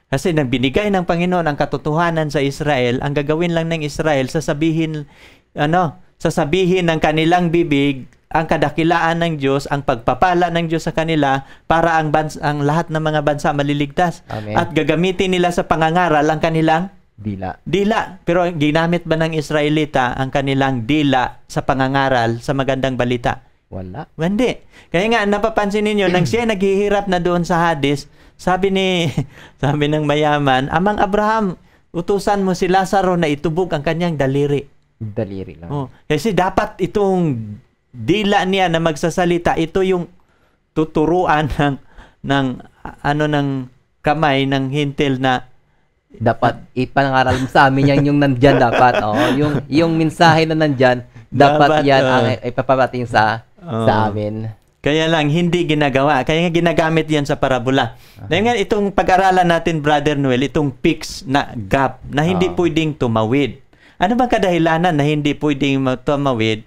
Kasi nang binigay ng Panginoon ang katotohanan sa Israel, ang gagawin lang ng Israel, sasabihin, ano, sasabihin ng kanilang bibig, ang kadakilaan ng Diyos, ang pagpapala ng Diyos sa kanila para ang, bansa, ang lahat ng mga bansa maliligtas. Amen. At gagamitin nila sa pangangaral ang kanilang Dila. Dila. Pero ginamit ba ng Israelita ang kanilang dila sa pangangaral sa magandang balita? Wala. Hindi. Kaya nga, napapansin ninyo, nang siya naghihirap na doon sa hadis, sabi ni sabi ng mayaman, Amang Abraham, utusan mo si Lazaro na itubog ang kanyang daliri. Daliri lang. Oh, kasi dapat itong dila niya na magsasalita, ito yung tuturuan ng ng ano ng kamay ng hintil na dapat ipangaral mo sa amin yan yung nandiyan dapat oh yung yung mensahe na nandiyan dapat, dapat yan uh, ang ipapabating sa uh, sa oh. amin kaya lang, hindi ginagawa. Kaya nga ginagamit yan sa parabola. Uh-huh. Dahil itong pag-aralan natin, Brother Noel, itong peaks na gap na hindi uh-huh. pwedeng tumawid. Ano bang kadahilanan na hindi pwedeng tumawid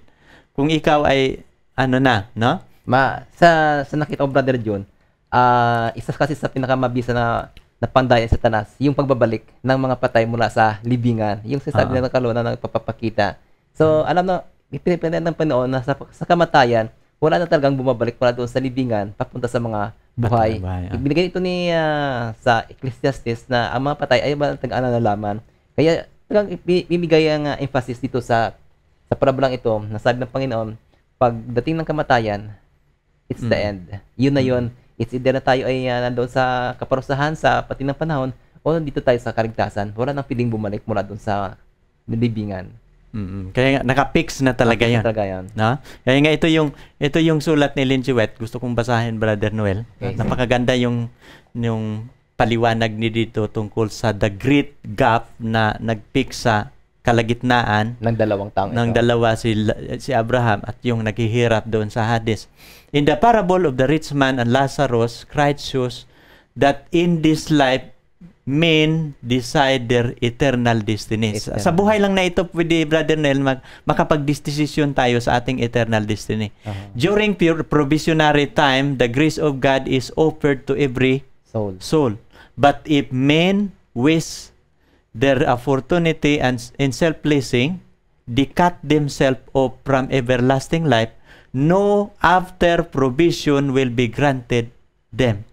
kung ikaw ay ano na, no? Ma, sa, sa nakita ko, Brother John, uh, ah, isa kasi sa pinakamabisa na napandayan sa tanas, yung pagbabalik ng mga patay mula sa libingan. Yung sinasabi uh-huh. ng kaluna na nagpapakita. So, hmm. alam na, pinipindan ng panoon na sa, sa kamatayan, wala na talagang bumabalik para doon sa libingan papunta sa mga buhay. Ah. Ibinigay ito ni uh, sa Ecclesiastes na ang mga patay ay tag-analaman. Kaya talagang ibibigay ang uh, emphasis dito sa sa parabolang ito na sabi ng Panginoon, pagdating ng kamatayan, it's mm. the end. Yun na mm. yun. It's either na tayo ay uh, nandoon sa kaparusahan sa pati ng panahon o nandito tayo sa kaligtasan. Wala nang piling bumalik mula doon sa libingan. Mm-mm. Kaya nga naka nakapix na talaga nakapix 'yan. Talaga 'yan. No? Kaya nga ito yung ito yung sulat ni Lin Chiwet. Gusto kong basahin Brother Noel. Okay. Napakaganda yung yung paliwanag ni dito tungkol sa the great gap na nagpix sa kalagitnaan ng dalawang tao. Ng dalawa si si Abraham at yung naghihirap doon sa Hades. In the parable of the rich man and Lazarus, Christ shows that in this life main decider eternal destinies. Eternal. Sa buhay lang na ito, pwede, Brother Nel, mag, makapag tayo sa ating eternal destiny. Uh-huh. During pure provisionary time, the grace of God is offered to every soul. soul. But if men waste their opportunity and, in self pleasing they cut themselves off from everlasting life, no after provision will be granted them.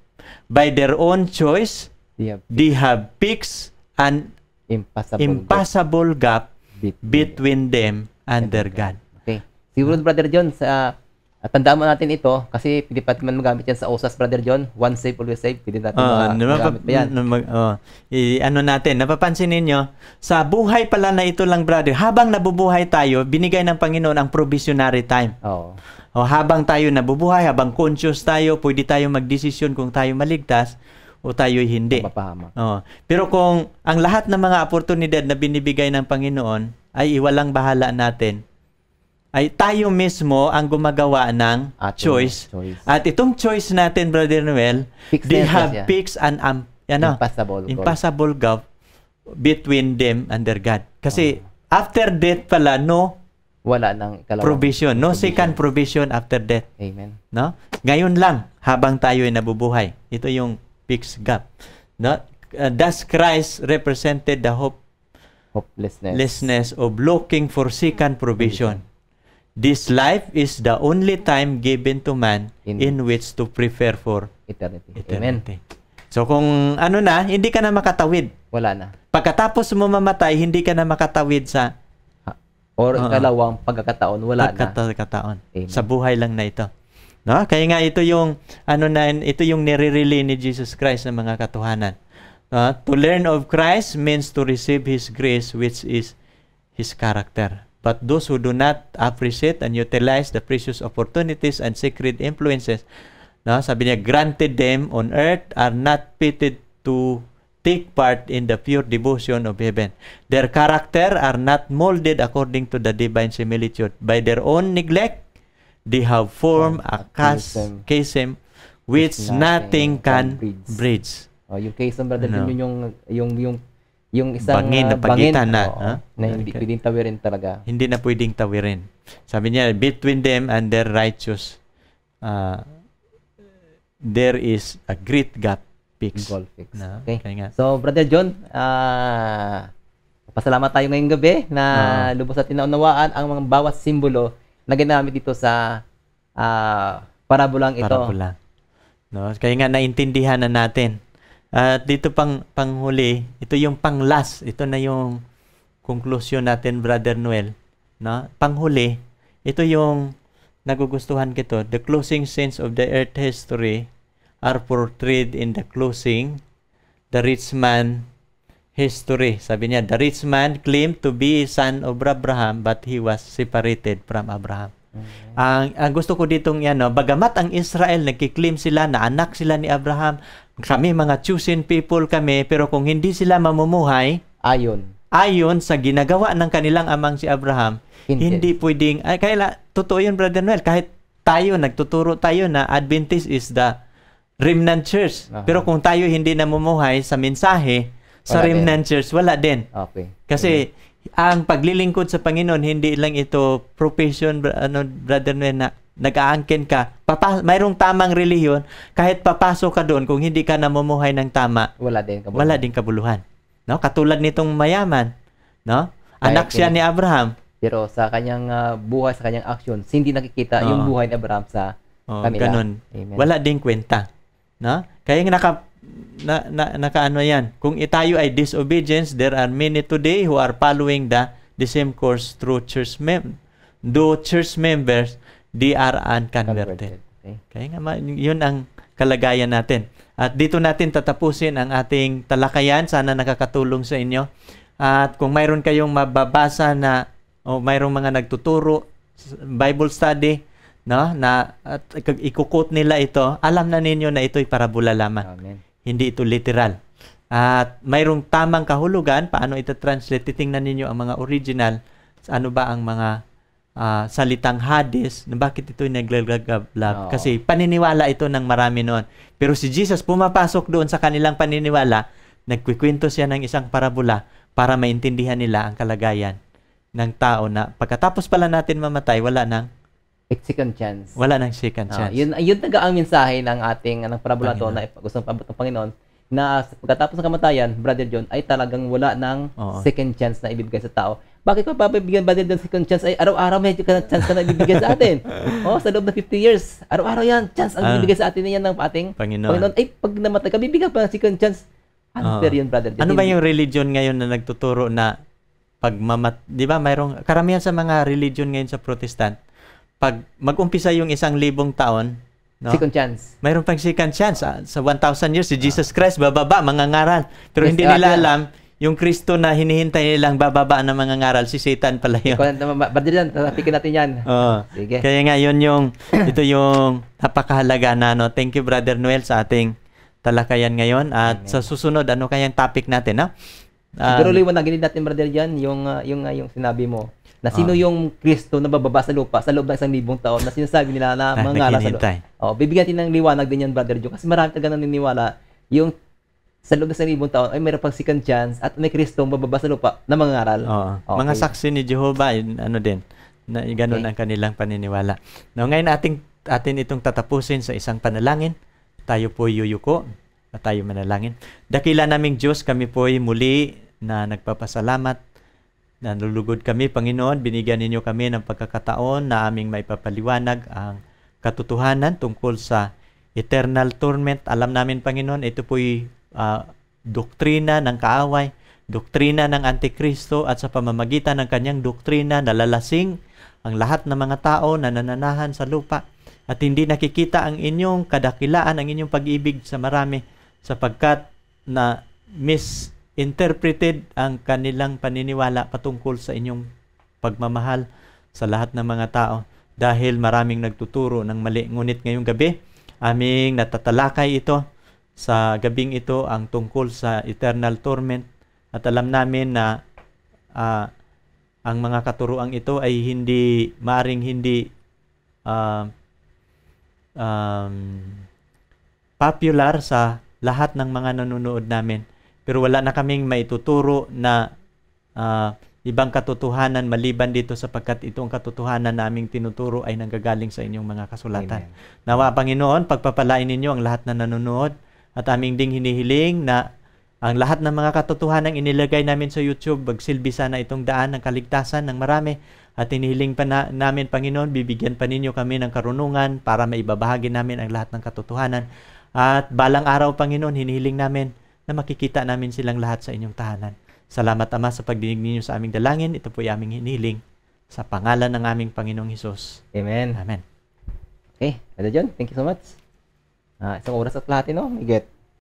By their own choice, They have, they have fixed an impassable, impassable gap, gap between them and their God. Okay. Siguro, Brother John, sa uh, tandaan mo natin ito kasi pwede pa man magamit yan sa OSAS, Brother John. One save, always save. Pwede natin uh, ah, mga, magamit pa yan. Mag, uh, i- ano natin, napapansin ninyo, sa buhay pala na ito lang, Brother, habang nabubuhay tayo, binigay ng Panginoon ang provisionary time. Oh. O habang tayo nabubuhay, habang conscious tayo, pwede tayo magdesisyon kung tayo maligtas, o tayo hindi. Mapahama. Oh. Pero kung ang lahat ng mga oportunidad na binibigay ng Panginoon ay iwalang bahala natin, ay tayo mismo ang gumagawa ng Ating choice. choice. At itong choice natin, Brother Noel, Fixed they have yeah. fixed an um, ano, impossible, impossible gap between them and their God. Kasi oh. after death pala, no wala nang kalawang provision. No provision. second provision after death. Amen. No? Ngayon lang, habang tayo ay nabubuhay. Ito yung speaks gap. No? Uh, thus Christ represented the hope hopelessness of looking for second provision. This life is the only time given to man in, in which to prepare for eternity. eternity. Amen. So kung ano na, hindi ka na makatawid. Wala na. Pagkatapos mo mamatay, hindi ka na makatawid sa... Ha, or uh, kalawang pagkakataon, wala pagkataon. na. Pagkakataon. Sa buhay lang na ito. No? Kaya nga ito yung ano na ito yung nire ni Jesus Christ ng mga katuhanan. Uh, to learn of Christ means to receive His grace which is His character. But those who do not appreciate and utilize the precious opportunities and sacred influences, no, sabi niya, granted them on earth are not fitted to take part in the pure devotion of heaven. Their character are not molded according to the divine similitude by their own neglect they have formed a chasm, chasm which nothing, nothing can bridge. Oh, yung chasm brother ano? yun yung yung yung yung isang ah, bangin na uh, pagitan na, oo, huh? Ah, na hindi okay. pwedeng tawirin talaga. Hindi na pwedeng tawirin. Sabi niya between them and their righteous uh, there is a great gap fix. Goal fix. No? Okay. Kaya nga. So brother John, uh, Pasalamat tayo ngayong gabi na uh-huh. lubos natin naunawaan ang mga bawat simbolo na ginamit dito sa uh, parabolang ito. Parabola. No, kaya nga naintindihan na natin. At uh, dito pang panghuli, ito yung pang-last, ito na yung conclusion natin, Brother Noel. No? Panghuli, ito yung nagugustuhan kito. The closing scenes of the earth history are portrayed in the closing, the rich man history. Sabi niya, the rich man claimed to be son of Abraham but he was separated from Abraham. mm Ang, ang gusto ko ditong yan, no, bagamat ang Israel nagkiklaim sila na anak sila ni Abraham, kami mga chosen people kami, pero kung hindi sila mamumuhay, ayon ayon sa ginagawa ng kanilang amang si Abraham, hindi, hindi pwedeng, ay, kaya totoo yun, Brother Noel, kahit tayo, nagtuturo tayo na Adventist is the remnant church. Uh-huh. Pero kung tayo hindi namumuhay sa mensahe, sa rim wala din. Okay. Kasi okay. ang paglilingkod sa Panginoon, hindi lang ito profession, ano, brother Nuen, na nag-aangkin ka, papas- mayroong tamang reliyon, kahit papasok ka doon, kung hindi ka namumuhay ng tama, wala din kabuluhan. Wala din kabuluhan. No? Katulad nitong mayaman, no? Anak Kaya, siya ni Abraham. Pero sa kanyang uh, buhay, sa kanyang actions, hindi nakikita oh. yung ah. buhay ni Abraham sa oh, kanila. Ganun. Amen. Wala din kwenta. No? Kaya nga naka, na, na, nakaano yan. Kung itayo ay disobedience, there are many today who are following the, the same course through church mem. Though church members, they are unconverted. Okay. Kaya nga, yun ang kalagayan natin. At dito natin tatapusin ang ating talakayan. Sana nakakatulong sa inyo. At kung mayroon kayong mababasa na o mayroong mga nagtuturo Bible study no na at ikukot nila ito, alam na ninyo na ito'y parabola lamang. Amen. Hindi ito literal. At mayroong tamang kahulugan, paano ito-translate, titingnan ninyo ang mga original, ano ba ang mga uh, salitang hadis na bakit ito naglagablab. Oh. Kasi paniniwala ito ng marami noon. Pero si Jesus pumapasok doon sa kanilang paniniwala, nagkikwento siya ng isang parabola para maintindihan nila ang kalagayan ng tao na pagkatapos pala natin mamatay, wala nang second chance. Wala nang second ah, chance. Uh, yun, yun talaga ang mensahe ng ating ng parabola to na gustong pabot ng Panginoon na pagkatapos ng kamatayan, Brother John, ay talagang wala ng Oo. second chance na ibibigay sa tao. Bakit pa ko papabigyan Brother ng second chance? Ay, araw-araw may chance ka na ibibigay sa atin. oh, sa loob ng 50 years, araw-araw yan, chance ang ah. ibibigay sa atin niyan ng ating Panginoon. Panginoon. Ay, pag namatay ka, bibigyan pa ng second chance. Ano oh. yun, Brother John? Ano ba yung religion ngayon na nagtuturo na pagmamat... Di ba, mayroong... Karamihan sa mga religion ngayon sa protestant, pag mag-umpisa yung isang libong taon, no? second chance. Mayroon pang second chance. Ah. Sa 1,000 years, si ah. Jesus Christ bababa, mangangaral. Pero yes, hindi ah, nila alam, yung Kristo na hinihintay nilang bababa ng mga ngaral, si Satan pala yun. Badil yan, tapikin natin yan. Oo. Sige. Kaya nga, yun yung, ito yung napakahalaga na, no? Thank you, Brother Noel, sa ating talakayan ngayon. At Amen. sa susunod, ano kayang topic natin, no? Um, Siguro, Lee, natin, Brother Jan, yung, uh, yung, uh, yung sinabi mo na sino oh. yung Kristo na bababa sa lupa sa loob ng isang libong taon na sinasabi nila na ah, mga sa lupa. Oh, bibigyan din ng liwanag din yan, Brother Joe. Kasi marami talaga naniniwala yung sa loob ng isang libong taon ay mayroon pang second chance at may Kristo bababa sa lupa na mga mangaral. Oh. Okay. Mga saksi ni Jehovah, ano din, na ganun okay. ang kanilang paniniwala. Now, ngayon ating atin itong tatapusin sa isang panalangin. Tayo po yuyuko at tayo manalangin. Dakila naming Diyos, kami po ay muli na nagpapasalamat Nalulugod kami, Panginoon, binigyan ninyo kami ng pagkakataon na aming maipapaliwanag ang katotohanan tungkol sa eternal torment. Alam namin, Panginoon, ito po'y uh, doktrina ng kaaway, doktrina ng Antikristo at sa pamamagitan ng kanyang doktrina nalalasing ang lahat ng mga tao na nananahan sa lupa at hindi nakikita ang inyong kadakilaan, ang inyong pag-ibig sa marami sapagkat na miss interpreted ang kanilang paniniwala patungkol sa inyong pagmamahal sa lahat ng mga tao dahil maraming nagtuturo ng mali. Ngunit ngayong gabi, aming natatalakay ito. Sa gabing ito ang tungkol sa eternal torment at alam namin na uh, ang mga katuruang ito ay hindi maaring hindi uh, um, popular sa lahat ng mga nanonood namin pero wala na kaming maituturo na uh, ibang katotohanan maliban dito sapagkat itong katotohanan na aming tinuturo ay nanggagaling sa inyong mga kasulatan. Amen. Nawa, Panginoon, pagpapalain ninyo ang lahat na nanonood at aming ding hinihiling na ang lahat ng mga katotohanan inilagay namin sa YouTube, magsilbi sana itong daan ng kaligtasan ng marami. At hinihiling pa na, namin, Panginoon, bibigyan pa ninyo kami ng karunungan para maibabahagi namin ang lahat ng katotohanan. At balang araw, Panginoon, hinihiling namin na makikita namin silang lahat sa inyong tahanan. Salamat Ama sa pagdinig ninyo sa aming dalangin. Ito po ay aming hiniling sa pangalan ng aming Panginoong Hesus. Amen. Amen. Okay, Brother John, thank you so much. Uh, isang oras at lahat, no? May